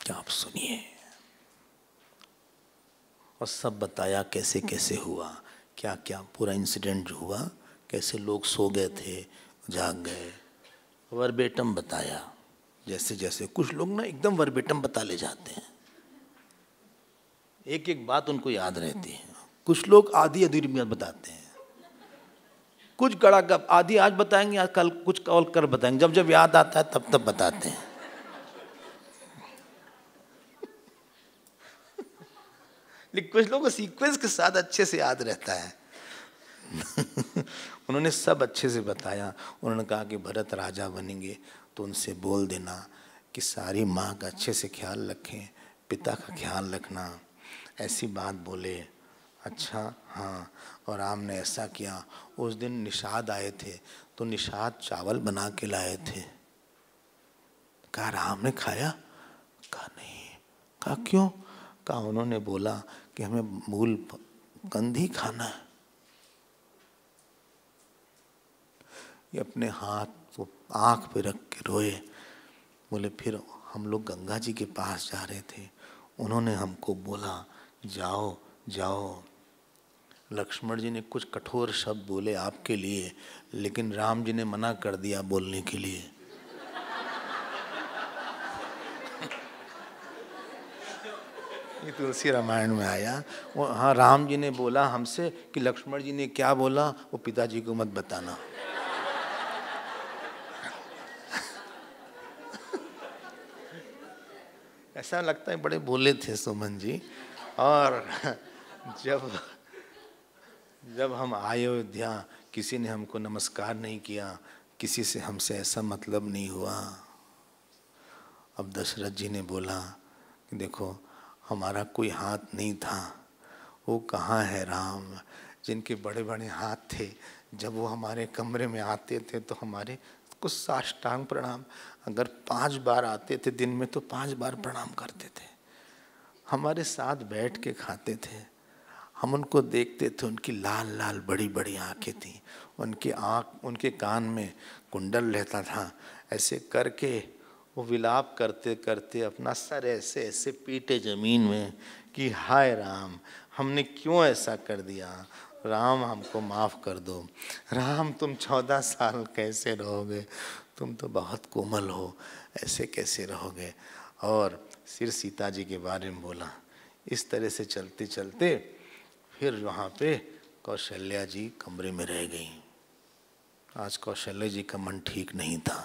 क्या आप सुनिए और सब बताया कैसे कैसे हुआ क्या क्या पूरा इंसिडेंट जो हुआ कैसे लोग सो गए थे जाग गए वर्बेटम बताया जैसे जैसे कुछ लोग ना एकदम वर्बेटम बता ले जाते हैं एक एक बात उनको याद रहती है कुछ लोग आधी अधूरी में बताते हैं कुछ कड़ा कब आधी आज बताएंगे आज कल कुछ कॉल कर बताएंगे जब जब याद आता है तब तब बताते हैं कुछ लोगों को सीक्वेंस के साथ अच्छे से याद रहता है उन्होंने सब अच्छे से बताया उन्होंने कहा कि भरत राजा बनेंगे तो उनसे बोल देना कि सारी माँ का अच्छे से ख्याल रखें पिता का ख्याल रखना ऐसी बात बोले अच्छा हाँ और राम ने ऐसा किया उस दिन निषाद आए थे तो निषाद चावल बना के लाए थे कहा राम ने खाया कहा नहीं कहा क्यों कहा उन्होंने बोला कि हमें मूल कंध ही खाना है ये अपने हाथ को आँख पे रख के रोए बोले फिर हम लोग गंगा जी के पास जा रहे थे उन्होंने हमको बोला जाओ जाओ लक्ष्मण जी ने कुछ कठोर शब्द बोले आपके लिए लेकिन राम जी ने मना कर दिया बोलने के लिए ये तुलसी रामायण में आया वो हाँ राम जी ने बोला हमसे कि लक्ष्मण जी ने क्या बोला वो पिताजी को मत बताना ऐसा लगता है बड़े बोले थे सुमन जी और जब जब हम अयोध्या किसी ने हमको नमस्कार नहीं किया किसी से हमसे ऐसा मतलब नहीं हुआ अब दशरथ जी ने बोला कि देखो हमारा कोई हाथ नहीं था वो कहाँ है राम जिनके बड़े बड़े हाथ थे जब वो हमारे कमरे में आते थे तो हमारे कुछ साष्टांग प्रणाम अगर पांच बार आते थे दिन में तो पांच बार प्रणाम करते थे हमारे साथ बैठ के खाते थे हम उनको देखते थे उनकी लाल लाल बड़ी बड़ी आँखें थीं उनकी आँख उनके कान में कुंडल रहता था ऐसे करके वो विलाप करते करते अपना सर ऐसे ऐसे पीटे जमीन में कि हाय राम हमने क्यों ऐसा कर दिया राम हमको माफ़ कर दो राम तुम चौदह साल कैसे रहोगे तुम तो बहुत कोमल हो ऐसे कैसे रहोगे और सिर सीता जी के बारे में बोला इस तरह से चलते चलते फिर वहाँ पे कौशल्या जी कमरे में रह गई आज कौशल्या जी का मन ठीक नहीं था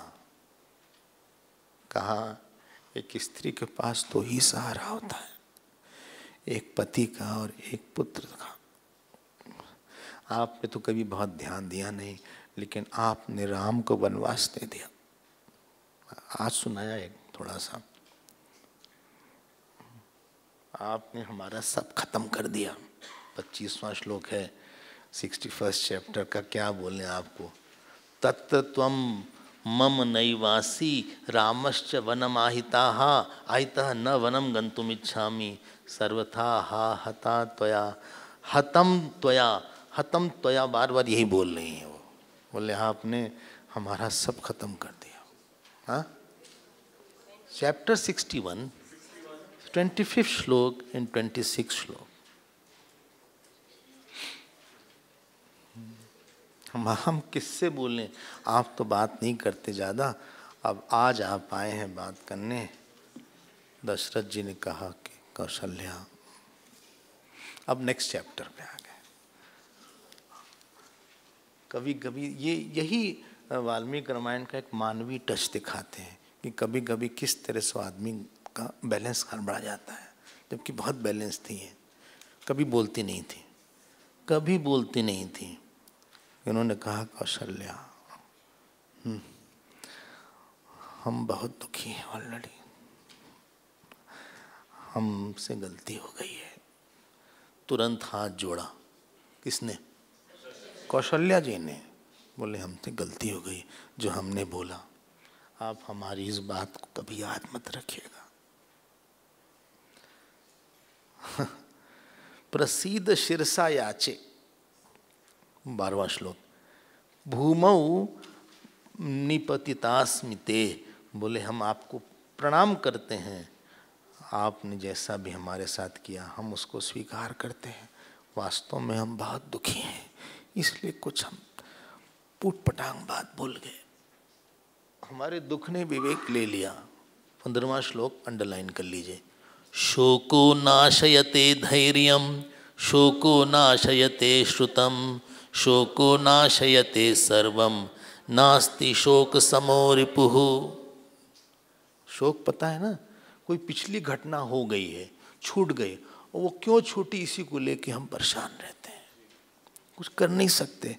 कहा एक स्त्री के पास तो ही सहारा होता है एक पति का और एक पुत्र का आपने तो कभी बहुत ध्यान दिया नहीं लेकिन आपने राम को वनवास दे दिया आज सुनाया एक थोड़ा सा आपने हमारा सब खत्म कर दिया पच्चीसवां श्लोक है सिक्सटी फर्स्ट चैप्टर का क्या बोले आपको तत्व मम नैवासी रामश्च वनम आहिता आहिता न वनम गंतुम इच्छा सर्वथा हा हता त्वया हतम त्वया हतम त्वया बार बार यही बोल रही है वो बोले हाँ आपने हमारा सब खत्म कर दिया हाँ चैप्टर सिक्सटी वन 25th श्लोक एंड 26th श्लोक हम हम किससे बोलें आप तो बात नहीं करते ज़्यादा अब आज आप आए हैं बात करने दशरथ जी ने कहा कि कौशल्या अब नेक्स्ट चैप्टर पे आ गए कभी कभी ये यही वाल्मीकि रामायण का एक मानवीय टच दिखाते हैं कि कभी कभी किस तरह से आदमी का बैलेंस गड़बड़ा जाता है जबकि बहुत बैलेंस थी है कभी बोलती नहीं थी कभी बोलती नहीं थी इन्होंने कहा कौशल्या हम्म, हम बहुत दुखी हैं ऑलरेडी हमसे गलती हो गई है तुरंत हाथ जोड़ा किसने कौशल्या जी ने बोले हमसे गलती हो गई जो हमने बोला आप हमारी इस बात को कभी याद मत रखिएगा प्रसिद्ध शीर्षा याचे बारवा श्लोक भूमौ निपतितास्मि बोले हम आपको प्रणाम करते हैं आपने जैसा भी हमारे साथ किया हम उसको स्वीकार करते हैं वास्तव में हम बहुत दुखी हैं इसलिए कुछ हम पुट पटांग बात भूल गए हमारे दुख ने विवेक ले लिया पंद्रवा श्लोक अंडरलाइन कर लीजिए शोको नाशयते धैर्य शोको नाशयते श्रुतम शोको नाशयते सर्व नास्ति शोक समो रिपु शोक पता है ना कोई पिछली घटना हो गई है छूट गई और वो क्यों छूटी इसी को लेके हम परेशान रहते हैं कुछ कर नहीं सकते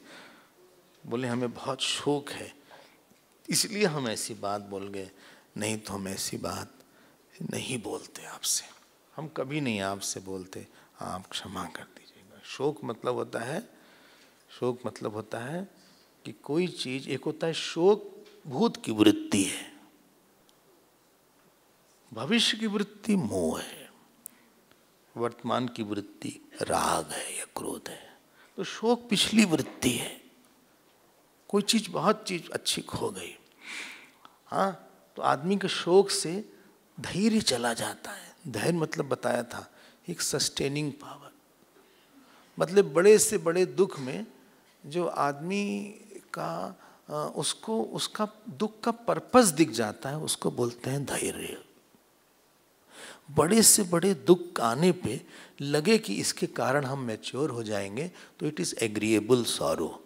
बोले हमें बहुत शोक है इसलिए हम ऐसी बात बोल गए नहीं तो हम ऐसी बात नहीं बोलते आपसे हम कभी नहीं आपसे बोलते आप क्षमा कर दीजिएगा शोक मतलब होता है शोक मतलब होता है कि कोई चीज एक होता है शोक भूत की वृत्ति है भविष्य की वृत्ति मोह है वर्तमान की वृत्ति राग है या क्रोध है तो शोक पिछली वृत्ति है कोई चीज बहुत चीज अच्छी खो गई हाँ तो आदमी के शोक से धैर्य चला जाता है धैर्य मतलब बताया था एक सस्टेनिंग पावर मतलब बड़े से बड़े दुख में जो आदमी का उसको उसका दुख का पर्पस दिख जाता है उसको बोलते हैं धैर्य बड़े से बड़े दुख आने पे लगे कि इसके कारण हम मैच्योर हो जाएंगे तो it is agreeable Saurav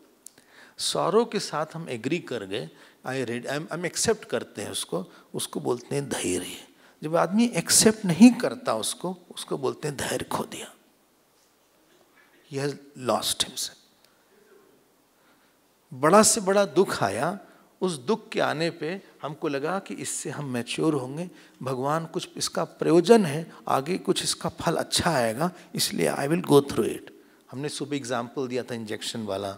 Saurav के साथ हम एग्री कर गए I read I am accept करते हैं उसको उसको बोलते हैं धैर्य जब आदमी एक्सेप्ट नहीं करता उसको उसको बोलते हैं धैर्य खो दिया यह लॉस्ट हिमसे बड़ा से बड़ा दुख आया उस दुख के आने पे हमको लगा कि इससे हम मैच्योर होंगे भगवान कुछ इसका प्रयोजन है आगे कुछ इसका फल अच्छा आएगा इसलिए I will go through it हमने सुबह एग्जाम्पल दिया था इंजेक्शन वाला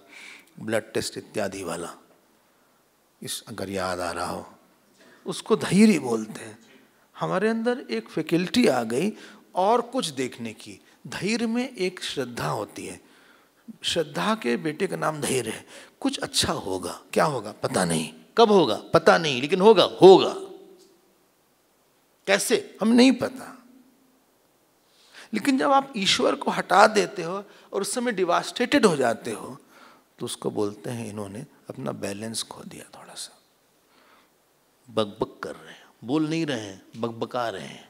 ब्लड टेस्ट इत्यादि वाला इस अगर याद आ रहा हो उसको धैर्य बोलते हैं हमारे अंदर एक फैकल्टी आ गई और कुछ देखने की धैर्य में एक श्रद्धा होती है श्रद्धा के बेटे का नाम धैर्य है कुछ अच्छा होगा क्या होगा पता नहीं कब होगा पता नहीं लेकिन होगा होगा कैसे हम नहीं पता लेकिन जब आप ईश्वर को हटा देते हो और उस समय डिवास्टेटेड हो जाते हो तो उसको बोलते हैं इन्होंने अपना बैलेंस खो दिया थोड़ा सा बकबक कर रहे हैं बोल नहीं रहे हैं बकबका रहे हैं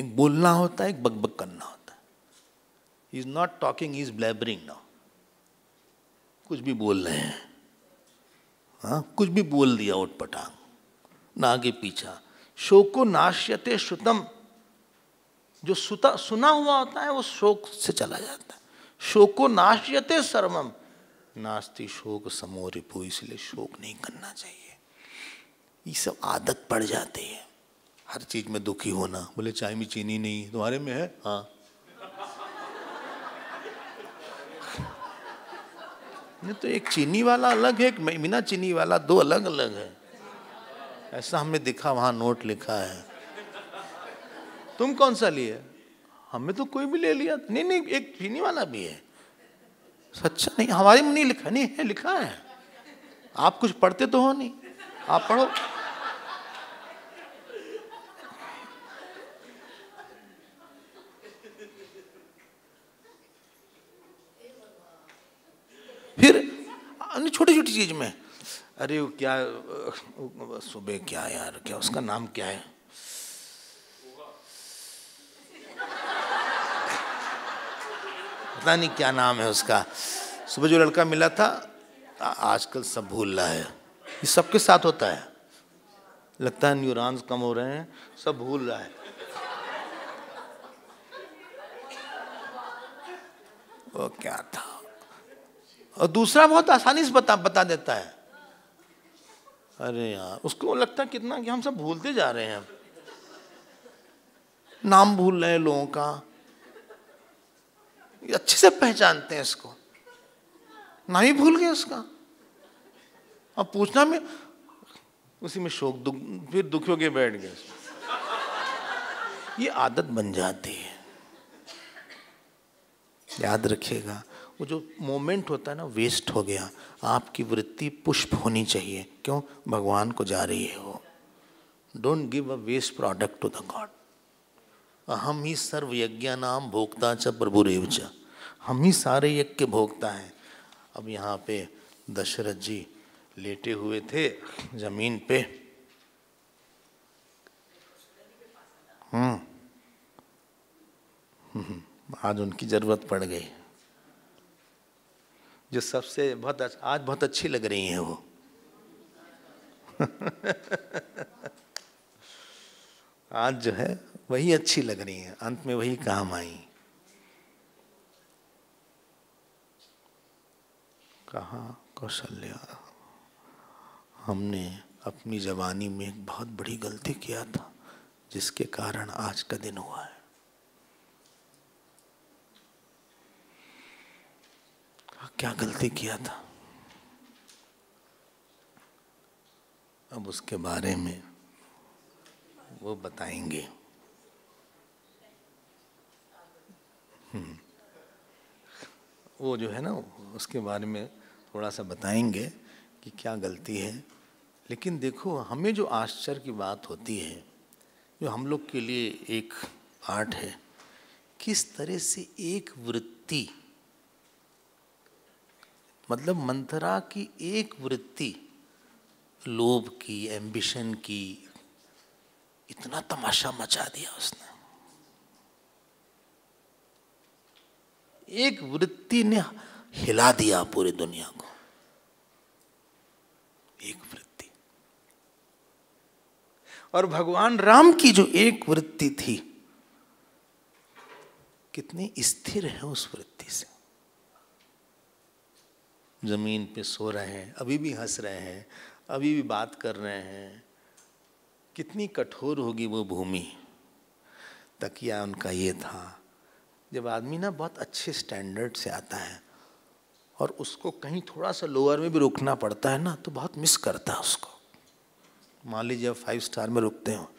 एक बोलना होता है एक बकबक करना होता है is not talking is blabbering now कुछ भी बोल रहे हैं हाँ कुछ भी बोल दिया उठ पटांग ना आगे पीछा शोको नाश्यते श्रुतम जो सुता सुना हुआ होता है वो शोक से चला जाता है शोको नाश्यते सर्वम नास्ती शोक समो रिपो इसलिए शोक नहीं करना चाहिए ये सब आदत पड़ जाती है हर चीज में दुखी होना बोले चाय में चीनी नहीं तुम्हारे में है हाँ नहीं तो एक चीनी वाला अलग है एक बिना चीनी वाला दो अलग अलग है ऐसा हमने दिखा वहां नोट लिखा है तुम कौन सा लिए हमें तो कोई भी ले लिया नहीं नहीं एक चीनी वाला भी है सच्चा नहीं हमारे में नहीं लिखा नहीं है लिखा है आप कुछ पढ़ते तो हो नहीं आप पढ़ो फिर छोटी छोटी चीज में अरे वो क्या सुबह क्या यार क्या उसका नाम क्या है पता नहीं क्या नाम है उसका सुबह जो लड़का मिला था आजकल सब भूल रहा है ये सबके साथ होता है लगता है न्यूरॉन्स कम हो रहे हैं सब भूल रहा है वो क्या था और दूसरा बहुत आसानी से बता बता देता है अरे यार उसको लगता है कितना कि हम सब भूलते जा रहे हैं नाम भूल रहे हैं लोगों का अच्छे से पहचानते हैं इसको ना ही भूल गए उसका अब पूछना में उसी में शोक दुख फिर दुखी होके बैठ गए ये आदत बन जाती है याद रखिएगा वो जो मोमेंट होता है ना वेस्ट हो गया आपकी वृत्ति पुष्प होनी चाहिए क्यों भगवान को जा रही है वो don't give a waste product to the god हम ही सर्व यज्ञ नाम भोक्ता च प्रभु रेव च हम ही सारे यज्ञ भोक्ता भोगता हैं अब यहाँ पे दशरथ जी लेटे हुए थे जमीन पे हम्म, हम्म। आज उनकी ज़रूरत पड़ गई जो सबसे बहुत आज बहुत अच्छी लग रही हैं वो आज जो है वही अच्छी लग रही हैं अंत में वही काम आई कहा कौशल्या हमने अपनी जवानी में एक बहुत बड़ी गलती किया था जिसके कारण आज का दिन हुआ है क्या गलती किया था अब उसके बारे में वो बताएंगे हम्म। वो जो है ना उसके बारे में थोड़ा सा बताएंगे कि क्या गलती है लेकिन देखो हमें जो आश्चर्य की बात होती है जो हम लोग के लिए एक पाठ है किस तरह से एक वृत्ति मतलब मंथरा की एक वृत्ति लोभ की एम्बिशन की इतना तमाशा मचा दिया उसने एक वृत्ति ने हिला दिया पूरी दुनिया को एक वृत्ति और भगवान राम की जो एक वृत्ति थी कितनी स्थिर है उस वृत्ति ज़मीन पे सो रहे हैं अभी भी हंस रहे हैं अभी भी बात कर रहे हैं कितनी कठोर होगी वो भूमि तकिया उनका ये था जब आदमी ना बहुत अच्छे स्टैंडर्ड से आता है और उसको कहीं थोड़ा सा लोअर में भी रुकना पड़ता है ना तो बहुत मिस करता है उसको मान लीजिए फाइव स्टार में रुकते हो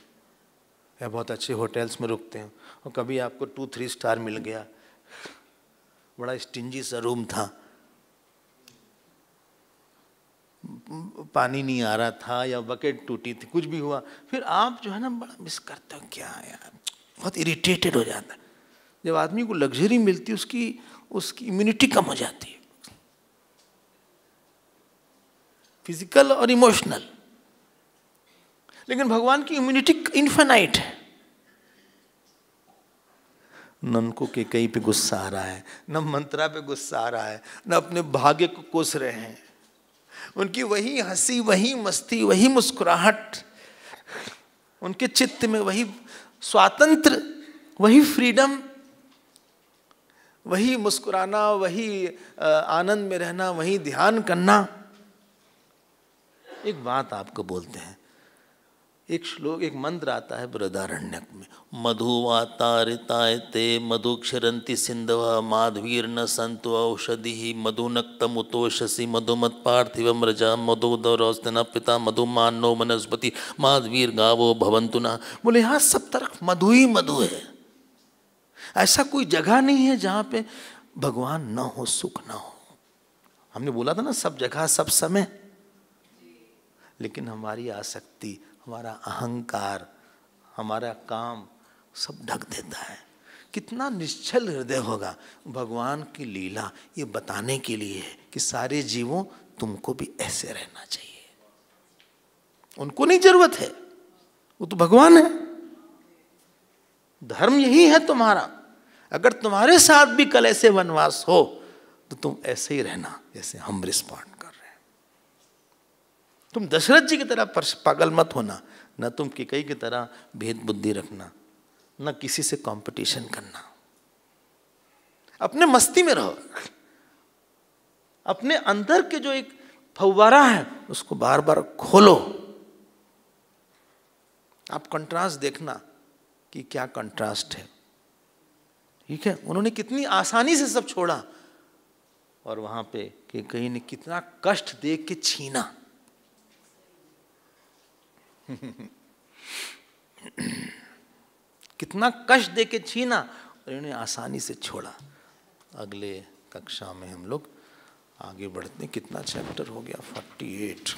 या बहुत अच्छे होटल्स में रुकते हो और कभी आपको टू थ्री स्टार मिल गया बड़ा स्टिंजी सा रूम था पानी नहीं आ रहा था या बकेट टूटी थी कुछ भी हुआ फिर आप जो है ना बड़ा मिस करते हो क्या यार बहुत इरिटेटेड हो जाता है जब आदमी को लग्जरी मिलती उसकी उसकी इम्यूनिटी कम हो जाती है फिजिकल और इमोशनल लेकिन भगवान की इम्यूनिटी इन्फेनाइट है ननको के कहीं पे गुस्सा आ रहा है न मंत्रा पे गुस्सा आ रहा है न अपने भाग्य को कोस रहे हैं उनकी वही हंसी वही मस्ती वही मुस्कुराहट उनके चित्त में वही स्वातंत्र वही फ्रीडम वही मुस्कुराना वही आनंद में रहना वही ध्यान करना एक बात आपको बोलते हैं एक श्लोक एक मंत्र आता है बृदारण्यक में मधुवाताय तारिताय ते मधुक्षरंती सिंधव माधवीर न संत औषधि मधुनक्तमुतोषसी मधुमत पार्थिव मृजा मधुदरौस्तना पिता मान नो वनस्पति माधवीर गावो भवंतु ना बोले यहाँ सब तरफ मधु ही मधु है ऐसा कोई जगह नहीं है जहाँ पे भगवान न हो सुख न हो हमने बोला था ना सब जगह सब समय लेकिन हमारी आसक्ति हमारा अहंकार हमारा काम सब ढक देता है कितना निश्चल हृदय होगा भगवान की लीला ये बताने के लिए है कि सारे जीवों तुमको भी ऐसे रहना चाहिए उनको नहीं जरूरत है वो तो भगवान है धर्म यही है तुम्हारा अगर तुम्हारे साथ भी कल ऐसे वनवास हो तो तुम ऐसे ही रहना जैसे हम रिस्पॉन्ड तुम दशरथ जी की तरह पागल मत होना न तुम किकई की तरह भेद बुद्धि रखना न किसी से कंपटीशन करना अपने मस्ती में रहो अपने अंदर के जो एक फव्वारा है उसको बार बार खोलो आप कंट्रास्ट देखना कि क्या कंट्रास्ट है ठीक है उन्होंने कितनी आसानी से सब छोड़ा और वहां पे कि कहीं ने कितना कष्ट देख के छीना कितना कष्ट दे के छीना और इन्हें आसानी से छोड़ा अगले कक्षा में हम लोग आगे बढ़ते कितना चैप्टर हो गया फोर्टी एट